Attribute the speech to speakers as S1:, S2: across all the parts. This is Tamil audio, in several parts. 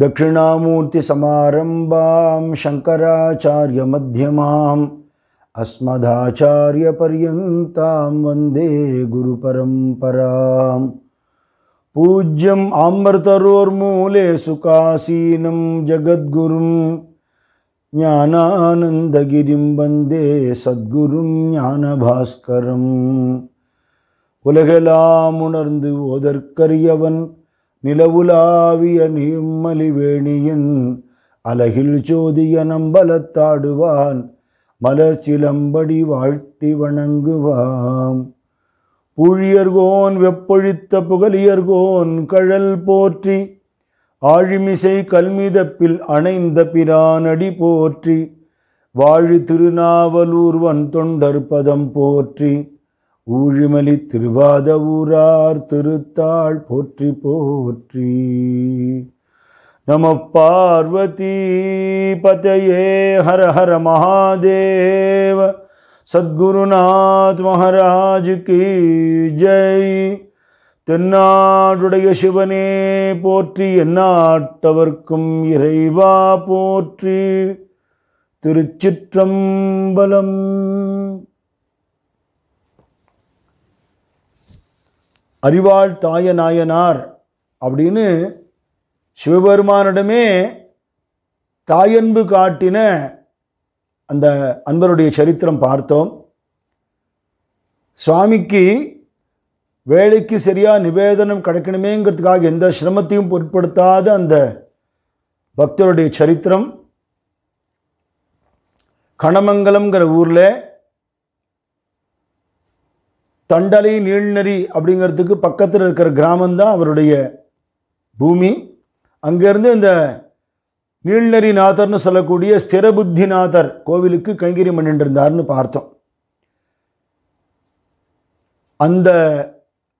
S1: दक्षिणामूर्तिसमारम्भां शङ्कराचार्यमध्यमाम् अस्मदाचार्यपर्यन्तां वन्दे गुरुपरम्पराम् पूज्यम् आम्बर्तरोर्मूले सुकासीनं जगद्गुरुं ஞானானந்தகிரிம் வந்தே சத்குரும் ஞானபாஸ்கரம் உலகெல்லாம் உணர்ந்து ஓதற்கரியவன் நிலவுலாவிய நீம்மலி வேணியின் அலகில் ஜோதிய நம்பலத்தாடுவான் மலர் சிலம்படி வாழ்த்தி வணங்குவாம் புழியர்கோன் வெப்பொழித்த புகலியர்கோன் கழல் போற்றி ஆழிமிசை கல்மிதப்பில் அணைந்த பிரானடி போற்றி வாழி திருநாவலூர்வன் தொண்டர் பதம் போற்றி ஊழிமலி திருவாத ஊரார் திருத்தாள் போற்றி போற்றி நம பார்வதி பதையே ஹர ஹர மகாதேவ சத்குருநாத் மகாராஜ் கி ஜெய் தென்னாடுடைய சிவனே போற்றி எந்நாட்டவர்க்கும் இறைவா போற்றி திருச்சிற்றம்பலம் அறிவாள் தாய நாயனார் அப்படின்னு சிவபெருமானிடமே தாயன்பு காட்டின அந்த அன்பருடைய சரித்திரம் பார்த்தோம் சுவாமிக்கு வேலைக்கு சரியாக நிவேதனம் கிடைக்கணுமேங்கிறதுக்காக எந்த சிரமத்தையும் பொருட்படுத்தாத அந்த பக்தருடைய சரித்திரம் கணமங்கலம்ங்கிற ஊரில் தண்டலை நீழ்நறி அப்படிங்கிறதுக்கு பக்கத்தில் இருக்கிற கிராமந்தான் அவருடைய பூமி அங்கேருந்து இந்த நீழ்நறி நாதர்னு சொல்லக்கூடிய ஸ்திரபுத்திநாதர் கோவிலுக்கு கைங்கரி பண்ணிட்டு இருந்தார்னு பார்த்தோம் அந்த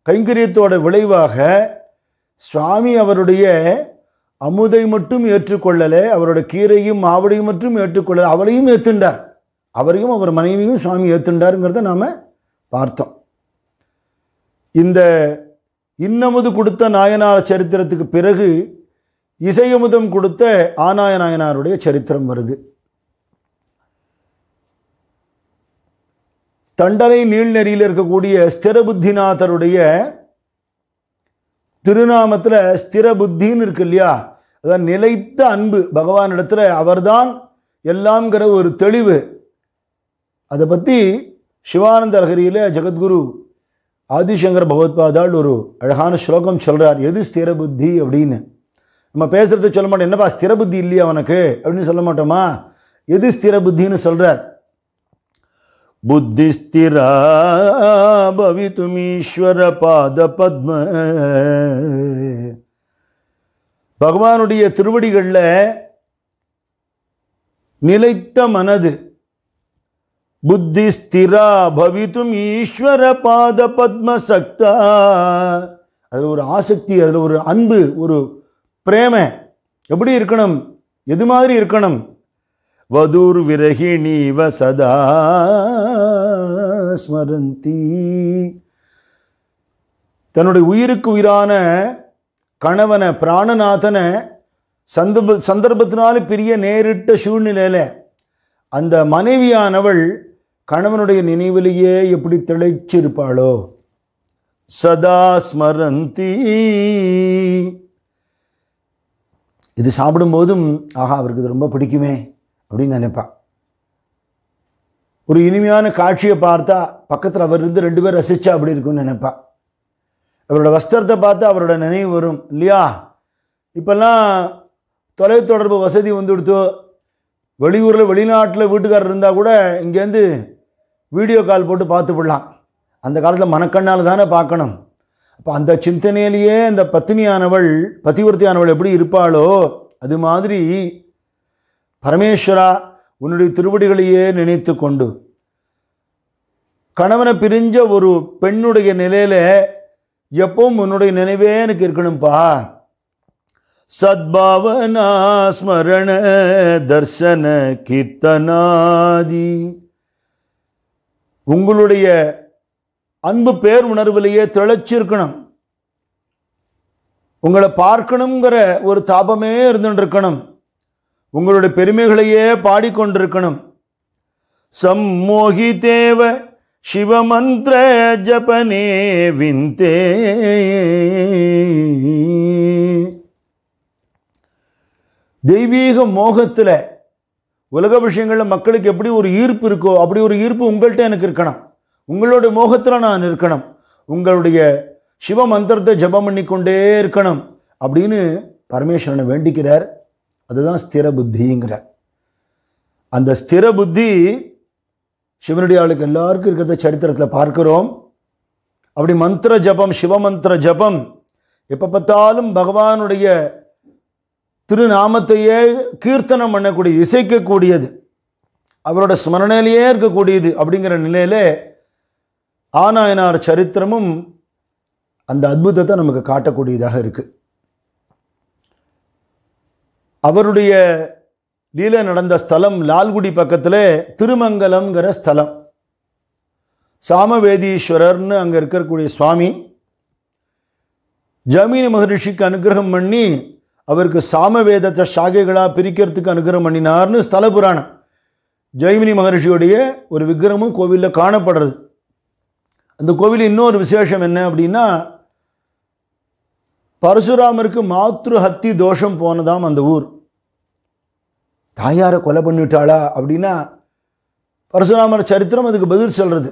S1: கைங்கரியத்தோட விளைவாக சுவாமி அவருடைய அமுதை மட்டும் ஏற்றுக்கொள்ளலை அவரோட கீரையும் மாவடையும் மட்டும் ஏற்றுக்கொள்ளலை அவளையும் ஏற்றுண்டார் அவரையும் அவர் மனைவியும் சுவாமி ஏற்றுண்டாருங்கிறத நாம் பார்த்தோம் இந்த இன்னமுது கொடுத்த நாயனார் சரித்திரத்துக்கு பிறகு இசையமுதம் கொடுத்த ஆனாய நாயனாருடைய சரித்திரம் வருது தண்டனை நீழ்நெறியில் இருக்கக்கூடிய ஸ்திரபுத்திநாதருடைய திருநாமத்தில் ஸ்திரபுத்தின்னு இருக்கு இல்லையா அதான் நிலைத்த அன்பு பகவானிடத்தில் அவர்தான் எல்லாம்ங்கிற ஒரு தெளிவு அதை பற்றி சிவானந்த அழகிரியில் ஜெகத்குரு ஆதிசங்கர் பகவத்பாதால் ஒரு அழகான ஸ்லோகம் சொல்கிறார் எது ஸ்திர புத்தி அப்படின்னு நம்ம பேசுகிறத சொல்ல மாட்டோம் என்னப்பா ஸ்திர புத்தி இல்லையா அவனுக்கு அப்படின்னு சொல்ல மாட்டோமா எது ஸ்திர புத்தின்னு சொல்கிறார் புத்தி ஸ்திரா பவித்துமீஸ்வர பாத பத்ம பகவானுடைய திருவடிகளில் நிலைத்த மனது புத்தி ஸ்திரா பவித்தும் ஈஸ்வர பாத பத்ம சக்தா அதில் ஒரு ஆசக்தி அதில் ஒரு அன்பு ஒரு பிரேம எப்படி இருக்கணும் எது மாதிரி இருக்கணும் வதூர் விரகிணி வசதா ஸ்மரந்தி தன்னுடைய உயிருக்கு உயிரான கணவனை பிராணநாதனை சந்தர்ப சந்தர்ப்பத்தினாலும் பெரிய நேரிட்ட சூழ்நிலையில் அந்த மனைவியானவள் கணவனுடைய நினைவிலேயே எப்படி திளைச்சிருப்பாளோ சதா ஸ்மரந்தி இது சாப்பிடும்போதும் ஆஹா அவருக்கு இது ரொம்ப பிடிக்குமே அப்படின்னு நினைப்பா ஒரு இனிமையான காட்சியை பார்த்தா பக்கத்தில் அவர் இருந்து ரெண்டு பேர் ரசித்தா அப்படி இருக்கும்னு நினைப்பா அவரோட வஸ்திரத்தை பார்த்தா அவரோட நினைவு வரும் இல்லையா இப்போல்லாம் தொலைத்தொடர்பு வசதி வந்துடுத்தோ வெளியூரில் வெளிநாட்டில் வீட்டுக்காரர் இருந்தால் கூட இங்கேருந்து வீடியோ கால் போட்டு பார்த்து விடலாம் அந்த காலத்தில் மனக்கண்ணால் தானே பார்க்கணும் அப்போ அந்த சிந்தனையிலேயே அந்த பத்தினியானவள் பத்திவர்த்தியானவள் எப்படி இருப்பாளோ அது மாதிரி பரமேஸ்வரா உன்னுடைய திருவடிகளையே நினைத்து கொண்டு கணவனை பிரிஞ்ச ஒரு பெண்ணுடைய நிலையில் எப்பவும் உன்னுடைய நினைவே எனக்கு இருக்கணும்ப்பா சத்பாவனா ஸ்மரண தர்சன கீர்த்தனாதி உங்களுடைய அன்பு பேர் உணர்விலேயே திளைச்சிருக்கணும் உங்களை பார்க்கணுங்கிற ஒரு தாபமே இருந்துருக்கணும் உங்களுடைய பெருமைகளையே பாடிக்கொண்டிருக்கணும் சம்மோகி தேவ சிவமந்திர ஜபனே விந்தே தெய்வீக மோகத்தில் உலக விஷயங்களில் மக்களுக்கு எப்படி ஒரு ஈர்ப்பு இருக்கோ அப்படி ஒரு ஈர்ப்பு உங்கள்கிட்ட எனக்கு இருக்கணும் உங்களோட மோகத்தில் நான் இருக்கணும் உங்களுடைய சிவ மந்திரத்தை ஜபம் பண்ணிக்கொண்டே இருக்கணும் அப்படின்னு பரமேஸ்வரனை வேண்டிக்கிறார் அதுதான் ஸ்திர புத்திங்கிறார் அந்த ஸ்திர புத்தி சிவனுடைய ஆளுக்கு எல்லாருக்கும் இருக்கிறத சரித்திரத்தில் பார்க்கிறோம் அப்படி மந்திர ஜபம் சிவமந்திர ஜபம் எப்போ பார்த்தாலும் பகவானுடைய திருநாமத்தையே கீர்த்தனம் பண்ணக்கூடிய இசைக்கக்கூடியது அவரோட ஸ்மரணையிலேயே இருக்கக்கூடியது அப்படிங்கிற நிலையில் ஆனாயனார் சரித்திரமும் அந்த அற்புதத்தை நமக்கு காட்டக்கூடியதாக இருக்குது அவருடைய லீலை நடந்த ஸ்தலம் லால்குடி பக்கத்தில் திருமங்கலம்ங்கிற ஸ்தலம் சாமவேதீஸ்வரர்னு அங்கே இருக்கக்கூடிய சுவாமி ஜமீனி மகரிஷிக்கு அனுகிரகம் பண்ணி அவருக்கு சாமவேதத்தை சாகைகளாக பிரிக்கிறதுக்கு அனுகிரகம் பண்ணினார்னு ஸ்தல புராணம் ஜெய்மினி மகர்ஷியுடைய ஒரு விக்கிரமும் கோவிலில் காணப்படுறது அந்த கோவில் இன்னொரு விசேஷம் என்ன அப்படின்னா பரசுராமருக்கு மாத்ரு ஹத்தி தோஷம் போனதாம் அந்த ஊர் தாயாரை கொலை பண்ணிவிட்டாளா அப்படின்னா பரசுராமர் சரித்திரம் அதுக்கு பதில் சொல்கிறது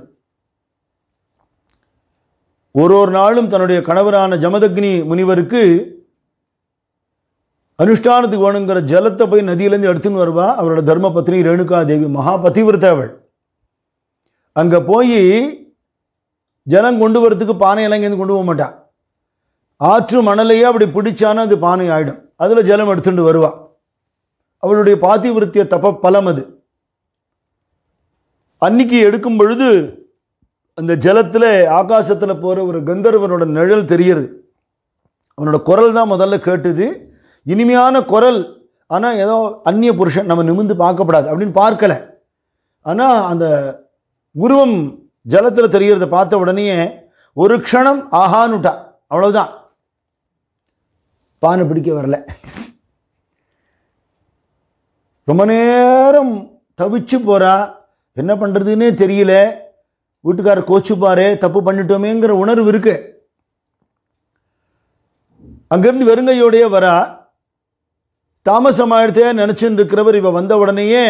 S1: ஒரு ஒரு நாளும் தன்னுடைய கணவரான ஜமதக்னி முனிவருக்கு அனுஷ்டானத்துக்கு வேணுங்கிற ஜலத்தை போய் நதியிலேருந்து எடுத்துன்னு வருவா அவரோட தர்ம பத்னி ரேணுகா தேவி மகா அவள் அங்கே போய் ஜலம் கொண்டு வரத்துக்கு பானையெல்லாம் இங்கேருந்து கொண்டு போக மாட்டான் ஆற்று மணலையே அப்படி பிடிச்சானா அது பானை ஆகிடும் அதில் ஜலம் எடுத்துட்டு வருவா அவளுடைய பாத்திவிருத்திய தப்ப பலம் அது அன்னைக்கு எடுக்கும் பொழுது அந்த ஜலத்தில் ஆகாசத்தில் போகிற ஒரு கந்தர்வனோட நிழல் தெரியுது அவனோட குரல் தான் முதல்ல கேட்டுது இனிமையான குரல் ஆனால் ஏதோ அந்நிய புருஷன் நம்ம நிமிந்து பார்க்கப்படாது அப்படின்னு பார்க்கலை ஆனால் அந்த உருவம் ஜலத்தில் தெரிகிறத பார்த்த உடனே ஒரு க்ஷணம் ஆஹானுட்டா அவ்வளவுதான் பானை பிடிக்க வரல ரொம்ப நேரம் தவிச்சு போகிறா என்ன பண்ணுறதுன்னே தெரியல வீட்டுக்கார கோச்சுப்பாரு தப்பு பண்ணிட்டோமேங்கிற உணர்வு இருக்குது அங்கேருந்து வெறுங்கையோடைய வரா தாமசமாயிடுதே நினச்சின்னு இருக்கிறவர் இவ வந்த உடனேயே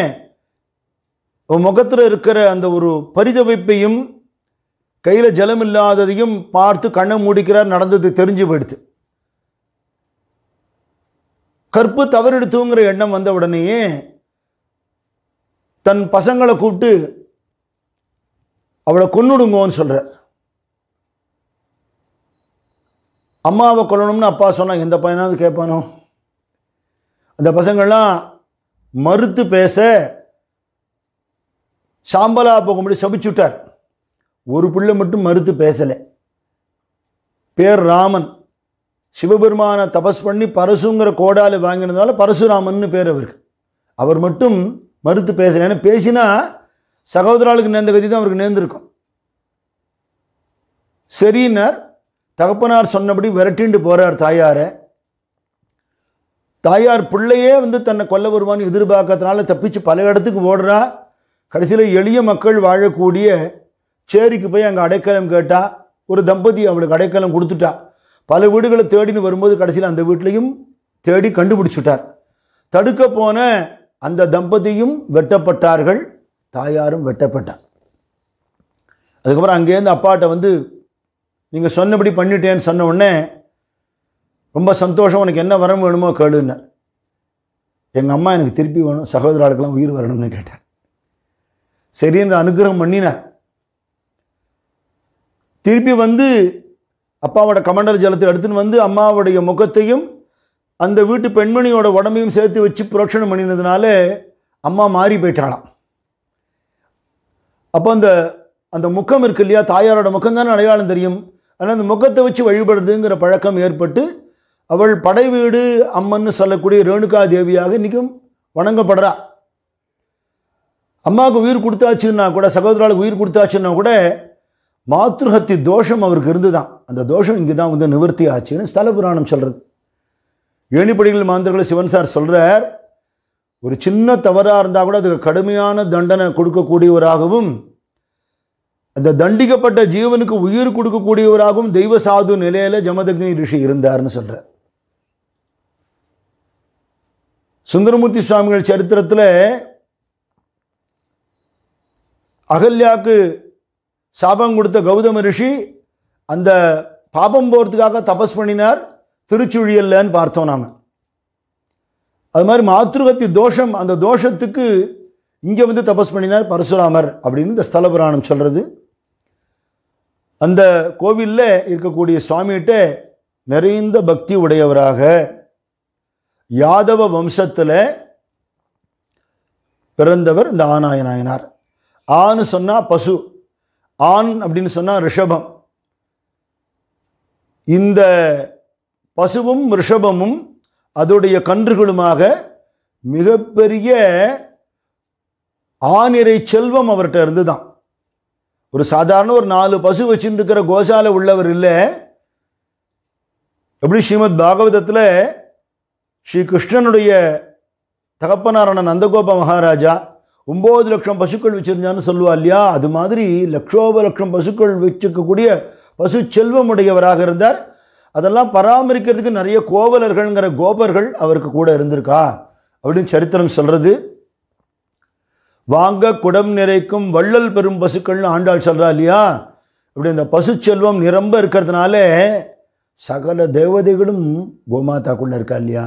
S1: உன் முகத்தில் இருக்கிற அந்த ஒரு பரிதவிப்பையும் கையில் ஜலம் இல்லாததையும் பார்த்து கண்ணை மூடிக்கிறார் நடந்தது தெரிஞ்சு போயிடுது கற்பு தவறெடுத்துங்கிற எண்ணம் வந்த உடனேயே தன் பசங்களை கூப்பிட்டு அவளை கொன்னுடுங்கோன்னு சொல்கிறார் அம்மாவை கொல்லணும்னு அப்பா சொன்னால் எந்த பையனாவது கேட்பானோ அந்த பசங்கள்லாம் மறுத்து பேச சாம்பலா போகும்படி விட்டார் ஒரு பிள்ளை மட்டும் மறுத்து பேசலை பேர் ராமன் சிவபெருமானை தபஸ் பண்ணி பரசுங்கிற கோடாலி வாங்கினதுனால பரசுராமன் பேர் அவருக்கு அவர் மட்டும் மறுத்து பேசலை ஏன்னா பேசினா சகோதராளுக்கு நேர்ந்த கதி தான் அவருக்கு நேர்ந்திருக்கும் சரின்னார் தகப்பனார் சொன்னபடி விரட்டிண்டு போகிறார் தாயாரை தாயார் பிள்ளையே வந்து தன்னை கொல்ல வருவான்னு எதிர்பார்க்கறதுனால தப்பிச்சு பல இடத்துக்கு ஓடுறா கடைசியில் எளிய மக்கள் வாழக்கூடிய சேரிக்கு போய் அங்கே அடைக்கலம் கேட்டால் ஒரு தம்பதி அவளுக்கு அடைக்கலம் கொடுத்துட்டா பல வீடுகளை தேடின்னு வரும்போது கடைசியில் அந்த வீட்லையும் தேடி கண்டுபிடிச்சுட்டார் தடுக்க போன அந்த தம்பதியும் வெட்டப்பட்டார்கள் தாயாரும் வெட்டப்பட்டார் அதுக்கப்புறம் அங்கேருந்து அப்பாட்ட வந்து நீங்கள் சொன்னபடி பண்ணிட்டேன்னு சொன்ன உடனே ரொம்ப சந்தோஷம் உனக்கு என்ன வரம் வேணுமோ கேளுன்னு எங்கள் அம்மா எனக்கு திருப்பி வேணும் சகோதரர்களுக்கெல்லாம் உயிர் வரணும்னு கேட்டேன் இந்த அனுகிரகம் பண்ணினார் திருப்பி வந்து அப்பாவோட கமண்டல் ஜலத்தை எடுத்துன்னு வந்து அம்மாவுடைய முகத்தையும் அந்த வீட்டு பெண்மணியோட உடம்பையும் சேர்த்து வச்சு புரோட்சணம் பண்ணினதுனால அம்மா மாறி போயிட்டாளாம் அப்போ அந்த அந்த முகம் இருக்கு இல்லையா தாயாரோட முகம் தானே அடையாளம் தெரியும் ஆனால் அந்த முகத்தை வச்சு வழிபடுறதுங்கிற பழக்கம் ஏற்பட்டு அவள் படைவீடு அம்மன்னு சொல்லக்கூடிய ரேணுகா தேவியாக இன்றைக்கும் வணங்கப்படுறா அம்மாவுக்கு உயிர் கொடுத்தாச்சுன்னா கூட சகோதரர்களுக்கு உயிர் கொடுத்தாச்சுன்னா கூட மாத்ருஹத்தி தோஷம் அவருக்கு இருந்து தான் அந்த தோஷம் இங்கே தான் வந்து நிவர்த்தி ஆச்சுன்னு ஸ்தல புராணம் சொல்கிறது ஏணிப்படிகள் மாந்தர்களை சிவன் சார் சொல்கிறார் ஒரு சின்ன தவறாக இருந்தால் கூட அதுக்கு கடுமையான தண்டனை கொடுக்கக்கூடியவராகவும் அந்த தண்டிக்கப்பட்ட ஜீவனுக்கு உயிர் கொடுக்கக்கூடியவராகவும் தெய்வ சாது நிலையில் ஜமதக்னி ரிஷி இருந்தார்னு சொல்கிறார் சுந்தரமூர்த்தி சுவாமிகள் சரித்திரத்தில் அகல்யாவுக்கு சாபம் கொடுத்த கௌதம ரிஷி அந்த பாபம் போகிறதுக்காக தபஸ் பண்ணினார் திருச்சுழியல்லன்னு பார்த்தோம் நாம் அது மாதிரி மாத்ருகத்தி தோஷம் அந்த தோஷத்துக்கு இங்கே வந்து தபஸ் பண்ணினார் பரசுராமர் அப்படின்னு இந்த ஸ்தல புராணம் சொல்கிறது அந்த கோவிலில் இருக்கக்கூடிய சுவாமிகிட்ட நிறைந்த பக்தி உடையவராக யாதவ வம்சத்தில் பிறந்தவர் இந்த ஆனாய நாயனார் ஆண் சொன்னால் பசு ஆண் அப்படின்னு சொன்னால் ரிஷபம் இந்த பசுவும் ரிஷபமும் அதோடைய கன்றுகளுமாக மிகப்பெரிய ஆனிரை செல்வம் அவர்கிட்ட இருந்து தான் ஒரு சாதாரண ஒரு நாலு பசு வச்சுருக்கிற கோசாலை உள்ளவர் இல்லை எப்படி ஸ்ரீமத் பாகவதத்தில் ஸ்ரீ கிருஷ்ணனுடைய தகப்பனாரான நந்தகோப மகாராஜா ஒம்பது லட்சம் பசுக்கள் வச்சுருந்தான்னு சொல்லுவா இல்லையா அது மாதிரி லட்சோப லட்சம் பசுக்கள் வச்சுக்கக்கூடிய பசு செல்வம் உடையவராக இருந்தார் அதெல்லாம் பராமரிக்கிறதுக்கு நிறைய கோவலர்கள்ங்கிற கோபர்கள் அவருக்கு கூட இருந்திருக்கா அப்படின்னு சரித்திரம் சொல்கிறது வாங்க குடம் நிறைக்கும் வள்ளல் பெரும் பசுக்கள்னு ஆண்டாள் சொல்கிறா இல்லையா இப்படி இந்த பசு செல்வம் நிரம்ப இருக்கிறதுனால சகல தேவதைகளும் கோமாதாக்குள்ளே இருக்கா இல்லையா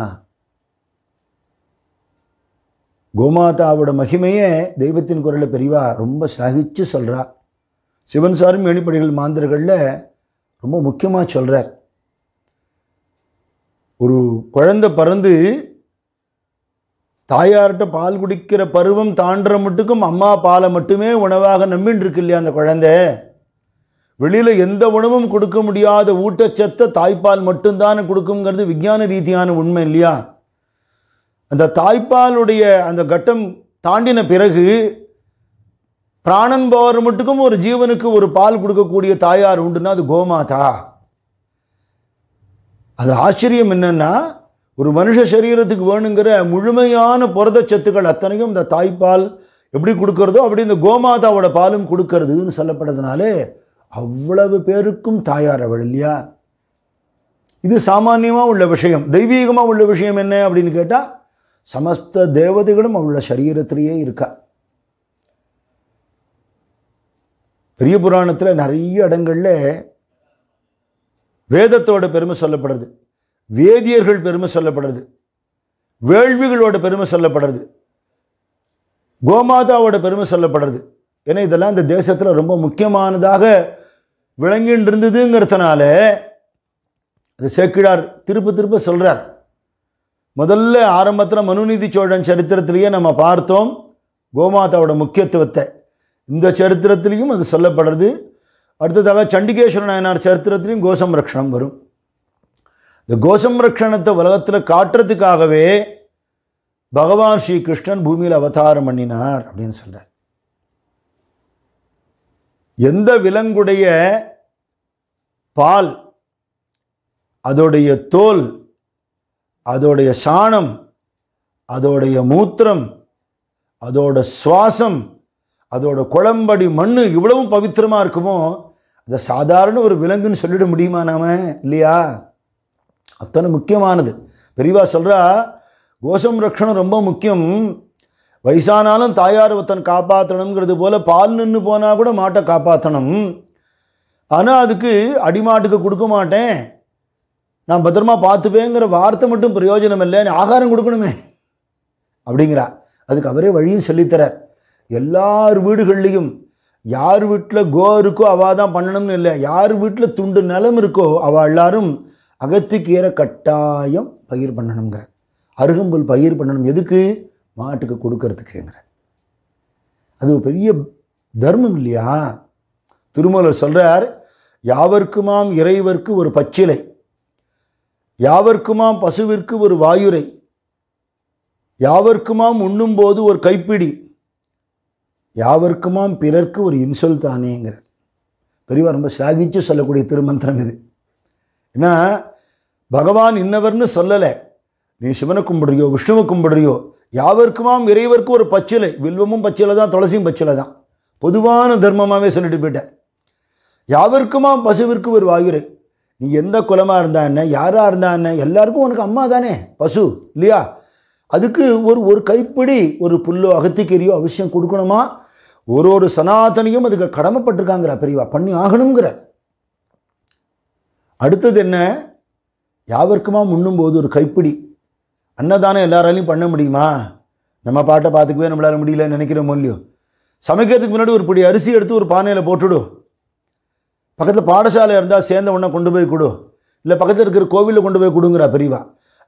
S1: கோமாதாவோட மகிமையே தெய்வத்தின் குரலை பெரிவா ரொம்ப சகிச்சு சொல்கிறா சிவன் சாரும் ஏணிப்படிகள் மாந்தர்களில் ரொம்ப முக்கியமாக சொல்கிறார் ஒரு குழந்தை பிறந்து தாயார்கிட்ட பால் குடிக்கிற பருவம் தாண்டுற மட்டுக்கும் அம்மா பாலை மட்டுமே உணவாக நம்பின்னு இருக்கு இல்லையா அந்த குழந்தை வெளியில் எந்த உணவும் கொடுக்க முடியாத ஊட்டச்சத்தை தாய்ப்பால் மட்டும்தான் கொடுக்குங்கிறது விஞ்ஞான ரீதியான உண்மை இல்லையா அந்த தாய்ப்பாலுடைய அந்த கட்டம் தாண்டின பிறகு பிராணன் போகிற மட்டுக்கும் ஒரு ஜீவனுக்கு ஒரு பால் கொடுக்கக்கூடிய தாயார் உண்டுன்னா அது கோமாதா அது ஆச்சரியம் என்னென்னா ஒரு மனுஷ சரீரத்துக்கு வேணுங்கிற முழுமையான புரதச்சத்துக்கள் அத்தனையும் இந்த தாய்ப்பால் எப்படி கொடுக்கறதோ அப்படி இந்த கோமாதாவோட பாலும் கொடுக்கறதுன்னு சொல்லப்பட்டதுனாலே அவ்வளவு பேருக்கும் தாயார் அவள் இல்லையா இது சாமானியமாக உள்ள விஷயம் தெய்வீகமாக உள்ள விஷயம் என்ன அப்படின்னு கேட்டால் சமஸ்த தேவதைகளும் அவளோட சரீரத்திலேயே இருக்கா பெரிய புராணத்தில் நிறைய இடங்களில் வேதத்தோட பெருமை சொல்லப்படுறது வேதியர்கள் பெருமை சொல்லப்படுறது வேள்விகளோட பெருமை சொல்லப்படுறது கோமாதாவோட பெருமை சொல்லப்படுறது ஏன்னா இதெல்லாம் இந்த தேசத்தில் ரொம்ப முக்கியமானதாக விளங்கிட்டு இருந்ததுங்கிறதுனால அது சேக்கிழார் திருப்ப திருப்ப சொல்கிறார் முதல்ல ஆரம்பத்தில் மனுநீதி சோழன் சரித்திரத்திலேயே நம்ம பார்த்தோம் கோமாதாவோட முக்கியத்துவத்தை இந்த சரித்திரத்திலையும் அது சொல்லப்படுறது அடுத்ததாக சண்டிகேஸ்வர நாயனார் சரித்திரத்திலையும் ரக்ஷணம் வரும் இந்த ரக்ஷணத்தை உலகத்தில் காட்டுறதுக்காகவே பகவான் ஸ்ரீ கிருஷ்ணன் பூமியில் அவதாரம் பண்ணினார் அப்படின்னு சொல்கிறார் எந்த விலங்குடைய பால் அதோடைய தோல் அதோடைய சாணம் அதோடைய மூத்திரம் அதோட சுவாசம் அதோட குளம்படி மண் இவ்வளவும் பவித்திரமாக இருக்குமோ அதை சாதாரண ஒரு விலங்குன்னு சொல்லிட முடியுமா நாம இல்லையா அத்தனை முக்கியமானது பெரியவா சொல்கிறா கோஷம் ரக்ஷணம் ரொம்ப முக்கியம் வயசானாலும் தாயார் ஒருத்தன் காப்பாற்றணுங்கிறது போல் பால் நின்று போனால் கூட மாட்டை காப்பாற்றணும் ஆனால் அதுக்கு அடிமாட்டுக்கு கொடுக்க மாட்டேன் நான் பத்திரமா பார்த்துப்பேங்கிற வார்த்தை மட்டும் பிரயோஜனம் இல்லை நீ ஆகாரம் கொடுக்கணுமே அப்படிங்கிறா அதுக்கு அவரே வழியும் சொல்லித்தரார் எல்லார் வீடுகள்லேயும் யார் வீட்டில் கோ இருக்கோ அவள் தான் பண்ணணும்னு இல்லை யார் வீட்டில் துண்டு நிலம் இருக்கோ அவள் எல்லாரும் அகத்திக்கீரை கட்டாயம் பயிர் பண்ணணுங்கிற அருகம்புல் பயிர் பண்ணணும் எதுக்கு மாட்டுக்கு கொடுக்கறதுக்குங்கிற அது ஒரு பெரிய தர்மம் இல்லையா திருமலர் சொல்கிறார் யாவர்க்குமாம் இறைவர்க்கு ஒரு பச்சிலை யாவர்க்குமாம் பசுவிற்கு ஒரு வாயுரை யாவர்க்குமாம் உண்ணும்போது ஒரு கைப்பிடி யாவர்க்குமாம் பிறர்க்கு ஒரு இன்சொல் தானேங்கிற பெரியவா ரொம்ப சாகிச்சு சொல்லக்கூடிய திருமந்திரம் இது ஏன்னா பகவான் இன்னவர்னு சொல்லலை நீ சிவனை கும்பிடுறியோ விஷ்ணுவை கும்பிடுறியோ யாவருக்குமாம் இறைவருக்கும் ஒரு பச்சிலை வில்வமும் பச்சிலை தான் துளசியும் பச்சிலை தான் பொதுவான தர்மமாகவே சொல்லிட்டு போயிட்டேன் யாவருக்குமாம் பசுவிற்கு ஒரு வாயுரை நீ எந்த குலமாக இருந்தா என்ன யாராக இருந்தா என்ன எல்லாருக்கும் உனக்கு அம்மா தானே பசு இல்லையா அதுக்கு ஒரு ஒரு கைப்பிடி ஒரு புல்லோ அகத்திக்கீரியோ அவசியம் கொடுக்கணுமா ஒரு ஒரு சனாதனையும் அதுக்கு கடமைப்பட்டிருக்காங்கிற பெரியவா பண்ணி ஆகணுங்கிற அடுத்தது என்ன யாவருக்குமா முன்னும்போது ஒரு கைப்பிடி அன்னதானம் எல்லாராலையும் பண்ண முடியுமா நம்ம பாட்டை பார்த்துக்கவே நம்மளால் முடியலன்னு நினைக்கிறோமோ இல்லையோ சமைக்கிறதுக்கு முன்னாடி ஒரு பிடி அரிசி எடுத்து ஒரு பானையில் போட்டுடும் பக்கத்தில் பாடசாலை இருந்தால் சேர்ந்த உடனே கொண்டு போய் கொடு இல்லை பக்கத்தில் இருக்கிற கோவிலில் கொண்டு போய் கொடுங்குறா பெரியவா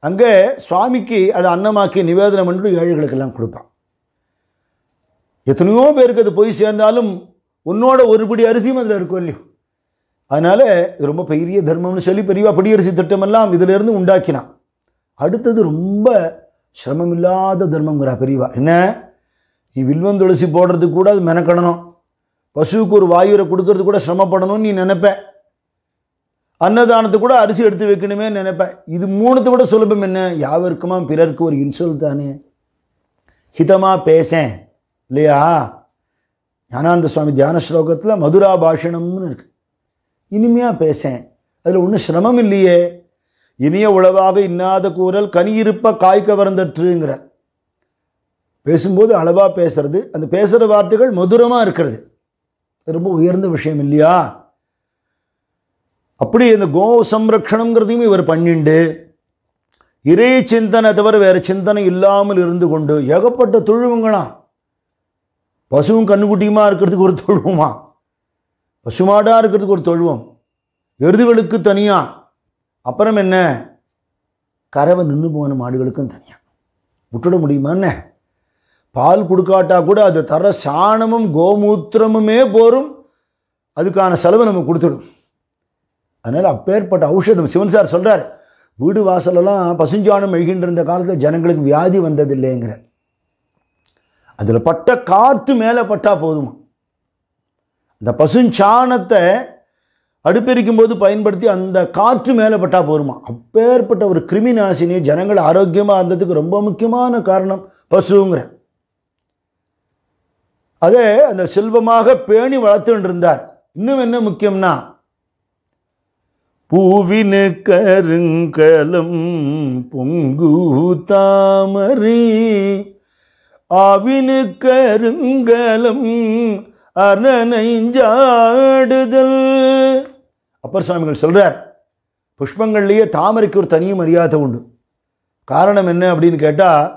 S1: அங்கே சுவாமிக்கு அதை அன்னமாக்கி நிவேதனம் பண்ணிட்டு ஏழைகளுக்கெல்லாம் கொடுப்பான் எத்தனையோ பேருக்கு அது போய் சேர்ந்தாலும் உன்னோட ஒருபடி அரிசியும் அதில் இருக்கும் இல்லையோ அதனால் இது ரொம்ப பெரிய தர்மம்னு சொல்லி பெரியவா படியரிசி திட்டமெல்லாம் இதிலிருந்து உண்டாக்கினான் அடுத்தது ரொம்ப சிரமமில்லாத தர்மங்கிறா பெரியவா என்ன நீ வில்வந்துளசி போடுறதுக்கு கூட அது மெனக்கடணும் பசுவுக்கு ஒரு வாயுரை கொடுக்கறது கூட சிரமப்படணும்னு நீ நினைப்பேன் அன்னதானத்தை கூட அரிசி எடுத்து வைக்கணுமே நினைப்பேன் இது மூணுத்தை கூட சுலபம் என்ன யாவருக்குமா பிறருக்கு ஒரு இன்சொல் தானே ஹிதமாக பேசேன் இல்லையா ஞானானந்த சுவாமி தியான ஸ்லோகத்தில் மதுரா பாஷணம்னு இருக்கு இனிமையாக பேசேன் அதில் ஒன்றும் சிரமம் இல்லையே இனிய உளவாக இன்னாத கூறல் இருப்ப காய் கவர்ந்தற்றுங்கிறார் பேசும்போது அளவாக பேசுறது அந்த பேசுகிற வார்த்தைகள் மதுரமாக இருக்கிறது ரொம்ப உயர்ந்த விஷயம் இல்லையா அப்படி இந்த கோ சம்ரக்ஷணங்கிறதையும் இவர் பண்ணிண்டு இறை சிந்தனை தவிர வேறு சிந்தனை இல்லாமல் இருந்து கொண்டு ஏகப்பட்ட தொழுவுங்களா பசுவும் கண்ணுக்குட்டியுமா இருக்கிறதுக்கு ஒரு தொழுவமா பசுமாடாக இருக்கிறதுக்கு ஒரு தொழுவம் எருதுகளுக்கு தனியாக அப்புறம் என்ன கறவை நின்று போன மாடுகளுக்கும் தனியாக விட்டுட முடியுமா என்ன பால் கொடுக்காட்டா கூட அது தர சாணமும் கோமூத்திரமுமே போரும் அதுக்கான செலவு நம்ம கொடுத்துடும் அதனால் அப்பேற்பட்ட ஔஷதம் சிவன் சார் சொல்கிறார் வீடு வாசலெல்லாம் பசுஞ்சாணம் எழுகின்றிருந்த காலத்தில் ஜனங்களுக்கு வியாதி வந்தது இல்லைங்கிற அதில் பட்ட காற்று மேலே பட்டால் போதுமா அந்த பசுஞ்சாணத்தை அடுப்பெரிக்கும் போது பயன்படுத்தி அந்த காற்று மேலே பட்டால் போருமா அப்பேற்பட்ட ஒரு கிருமி நாசினி ஜனங்கள் ஆரோக்கியமாக இருந்ததுக்கு ரொம்ப முக்கியமான காரணம் பசுங்கிற அதே அந்த செல்வமாக பேணி வளர்த்துட்டு இருந்தார் இன்னும் என்ன முக்கியம்னா பூவினு கருங்கலம் பொங்கு தாமரி ஆவினு கருங்கலம் அரணைஞ்சாடுதல் அப்பர் சுவாமிகள் சொல்கிறார் புஷ்பங்கள்லேயே தாமரைக்கு ஒரு தனி மரியாதை உண்டு காரணம் என்ன அப்படின்னு கேட்டால்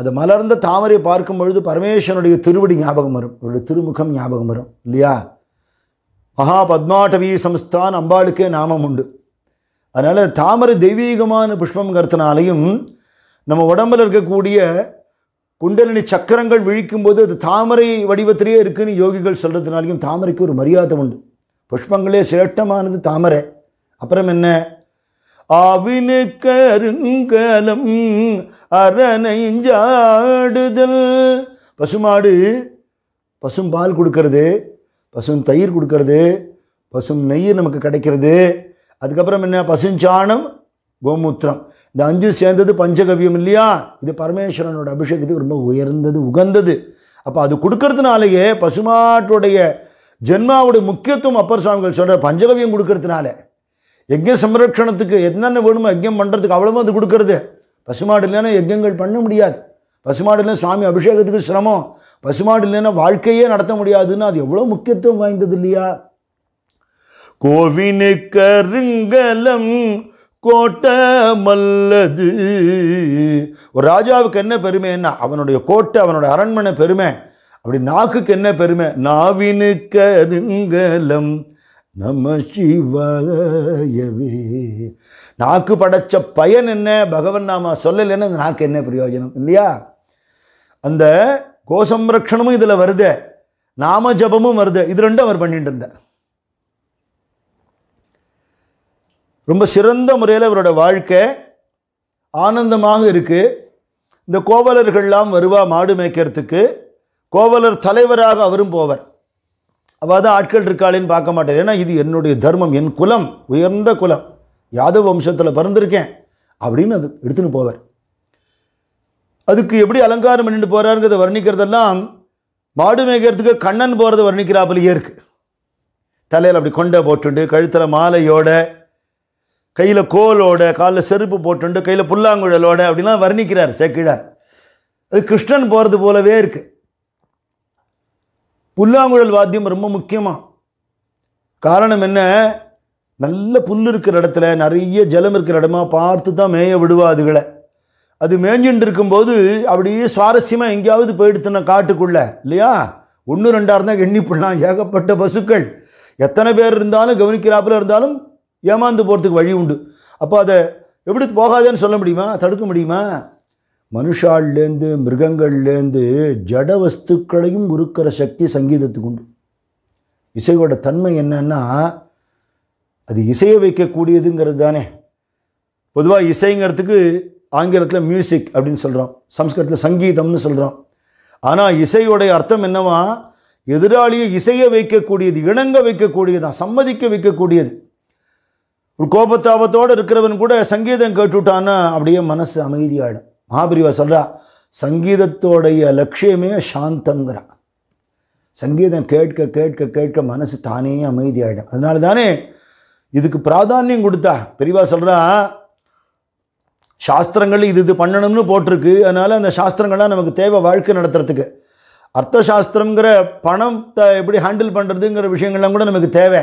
S1: அது மலர்ந்த தாமரை பார்க்கும் பொழுது பரமேஸ்வரனுடைய திருவடி ஞாபகம் வரும் இவருடைய திருமுகம் ஞாபகம் வரும் இல்லையா மகா பத்மாட்டவி சம்ஸ்தான் அம்பாளுக்கே நாமம் உண்டு அதனால் தாமரை தெய்வீகமான புஷ்பங்கிறதுனாலையும் நம்ம உடம்பில் இருக்கக்கூடிய குண்டலினி சக்கரங்கள் விழிக்கும்போது அது தாமரை வடிவத்திலேயே இருக்குதுன்னு யோகிகள் சொல்கிறதுனாலையும் தாமரைக்கு ஒரு மரியாதை உண்டு புஷ்பங்களே சிரேஷ்டமானது தாமரை அப்புறம் என்ன ஆவினு கருங்கலம் அரணைஞ்சாடுதல் பசுமாடு பசும் பால் கொடுக்கறது பசும் தயிர் கொடுக்கறது பசும் நெய் நமக்கு கிடைக்கிறது அதுக்கப்புறம் என்ன பசுஞ்சாணம் கோமூத்திரம் இந்த அஞ்சு சேர்ந்தது பஞ்சகவியம் இல்லையா இது பரமேஸ்வரனோட அபிஷேகத்துக்கு ரொம்ப உயர்ந்தது உகந்தது அப்போ அது கொடுக்கறதுனாலேயே பசுமாட்டுடைய ஜென்மாவுடைய முக்கியத்துவம் அப்பர் சுவாமிகள் சொல்கிற பஞ்சகவியம் கொடுக்கறதுனால யஜ்ய சம்ரக்ஷணத்துக்கு என்னென்ன வேணுமோ யஜ்யம் பண்ணுறதுக்கு அவ்வளவும் அது கொடுக்கறது பசுமாடு இல்லைன்னா யஜ்யங்கள் பண்ண முடியாது பசுமாடு இல்லைன்னா சுவாமி அபிஷேகத்துக்கு சிரமம் பசுமாடு இல்லைன்னா வாழ்க்கையே நடத்த முடியாதுன்னு அது எவ்வளோ முக்கியத்துவம் வாய்ந்தது இல்லையா கோவினு கருங்கலம் கோட்டை மல்லது ஒரு ராஜாவுக்கு என்ன பெருமை என்ன அவனுடைய கோட்டை அவனுடைய அரண்மனை பெருமை அப்படி நாக்குக்கு என்ன பெருமை நாவினு கருங்கலம் நம்ம சிவாயவே நாக்கு படைச்ச பயன் என்ன பகவன் நாம சொல்லலைன்னா இந்த நாக்கு என்ன பிரயோஜனம் இல்லையா அந்த கோசம்ரக்ஷணமும் இதில் வருது நாம ஜபமும் வருது இது ரெண்டும் அவர் பண்ணிட்டு இருந்தார் ரொம்ப சிறந்த முறையில் அவரோட வாழ்க்கை ஆனந்தமாக இருக்குது இந்த கோவலர்கள்லாம் வருவா மாடு மேய்க்கிறதுக்கு கோவலர் தலைவராக அவரும் போவர் அவாத ஆட்கள் இருக்காளேன்னு பார்க்க மாட்டேன் ஏன்னா இது என்னுடைய தர்மம் என் குலம் உயர்ந்த குலம் யாதவ வம்சத்தில் பிறந்திருக்கேன் அப்படின்னு அது எடுத்துன்னு போவார் அதுக்கு எப்படி அலங்காரம் பண்ணிட்டு போகிறாருங்கிறத வர்ணிக்கிறதெல்லாம் மாடு மேய்க்கிறதுக்கு கண்ணன் போகிறத வர்ணிக்கிறாப்பிலேயே இருக்குது தலையில் அப்படி கொண்டை போட்டுண்டு கழுத்தில் மாலையோட கையில் கோலோட காலில் செருப்பு போட்டுண்டு கையில் புல்லாங்குழலோட அப்படிலாம் வர்ணிக்கிறார் சேக்கிழார் அது கிருஷ்ணன் போகிறது போலவே இருக்குது புல்லாங்குழல் வாத்தியம் ரொம்ப முக்கியமாக காரணம் என்ன நல்ல புல் இருக்கிற இடத்துல நிறைய ஜலம் இருக்கிற இடமா பார்த்து தான் மேய விடுவா அதுகளை அது மேஞ்சின்னு இருக்கும்போது அப்படியே சுவாரஸ்யமாக எங்கேயாவது போயிடுத்துனா காட்டுக்குள்ளே இல்லையா ஒன்று ரெண்டாக இருந்தால் எண்ணி ஏகப்பட்ட பசுக்கள் எத்தனை பேர் இருந்தாலும் கவனிக்கிறாப்பில் இருந்தாலும் ஏமாந்து போகிறதுக்கு வழி உண்டு அப்போ அதை எப்படி போகாதேன்னு சொல்ல முடியுமா தடுக்க முடியுமா மனுஷாள்லேருந்து மிருகங்கள்லேருந்து ஜட வஸ்துக்களையும் உருக்கிற சக்தி சங்கீதத்துக்கு உண்டு இசையோட தன்மை என்னன்னா அது இசையை வைக்கக்கூடியதுங்கிறது தானே பொதுவாக இசைங்கிறதுக்கு ஆங்கிலத்தில் மியூசிக் அப்படின்னு சொல்கிறோம் சம்ஸ்கிருதத்தில் சங்கீதம்னு சொல்கிறோம் ஆனால் இசையோடைய அர்த்தம் என்னவா எதிராளியை இசையை வைக்கக்கூடியது இணங்க வைக்கக்கூடியதான் சம்மதிக்க வைக்கக்கூடியது ஒரு கோபத்தாபத்தோடு இருக்கிறவன் கூட சங்கீதம் கேட்டுவிட்டான்னா அப்படியே மனசு அமைதியாயிடும் மகாபிரிவா சொல்கிறா சங்கீதத்தோடைய லட்சியமே சாந்தங்கிறான் சங்கீதம் கேட்க கேட்க கேட்க மனசு தானே அமைதியாகிடும் அதனால தானே இதுக்கு பிராதானியம் கொடுத்தா பெரியவா சொல்கிறா சாஸ்திரங்கள் இது இது பண்ணணும்னு போட்டிருக்கு அதனால் அந்த சாஸ்திரங்கள்லாம் நமக்கு தேவை வாழ்க்கை நடத்துறதுக்கு அர்த்த சாஸ்திரங்கிற பணத்தை எப்படி ஹேண்டில் பண்ணுறதுங்கிற விஷயங்கள்லாம் கூட நமக்கு தேவை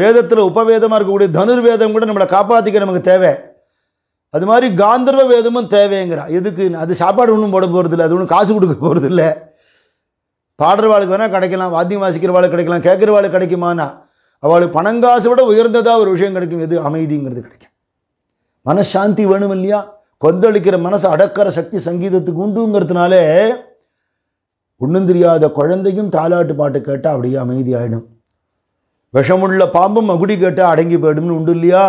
S1: வேதத்தில் உபவேதமாக இருக்கக்கூடிய தனுர்வேதம் கூட நம்மளை காப்பாற்றிக்க நமக்கு தேவை அது மாதிரி காந்தர்வ வேதமும் தேவைங்கிறா எதுக்கு அது சாப்பாடு ஒன்றும் போட போகிறதில்ல அது ஒன்றும் காசு கொடுக்க போகிறதில்ல பாடுறவாளுக்கு வேணால் கிடைக்கலாம் வாத்தியம் வாசிக்கிறவாளுக்கு கிடைக்கலாம் கேட்குறவாளுக்கு கிடைக்குமானா அவளுக்கு பணங்காசு விட உயர்ந்ததாக ஒரு விஷயம் கிடைக்கும் எது அமைதிங்கிறது கிடைக்கும் மனசாந்தி வேணும் இல்லையா கொந்தளிக்கிற மனசை அடக்கிற சக்தி சங்கீதத்துக்கு உண்டுங்கிறதுனாலே ஒன்றும் தெரியாத குழந்தையும் தாலாட்டு பாட்டு கேட்டால் அப்படியே ஆகிடும் விஷமுள்ள பாம்பும் மகுடி கேட்டால் அடங்கி போயிடும்னு உண்டு இல்லையா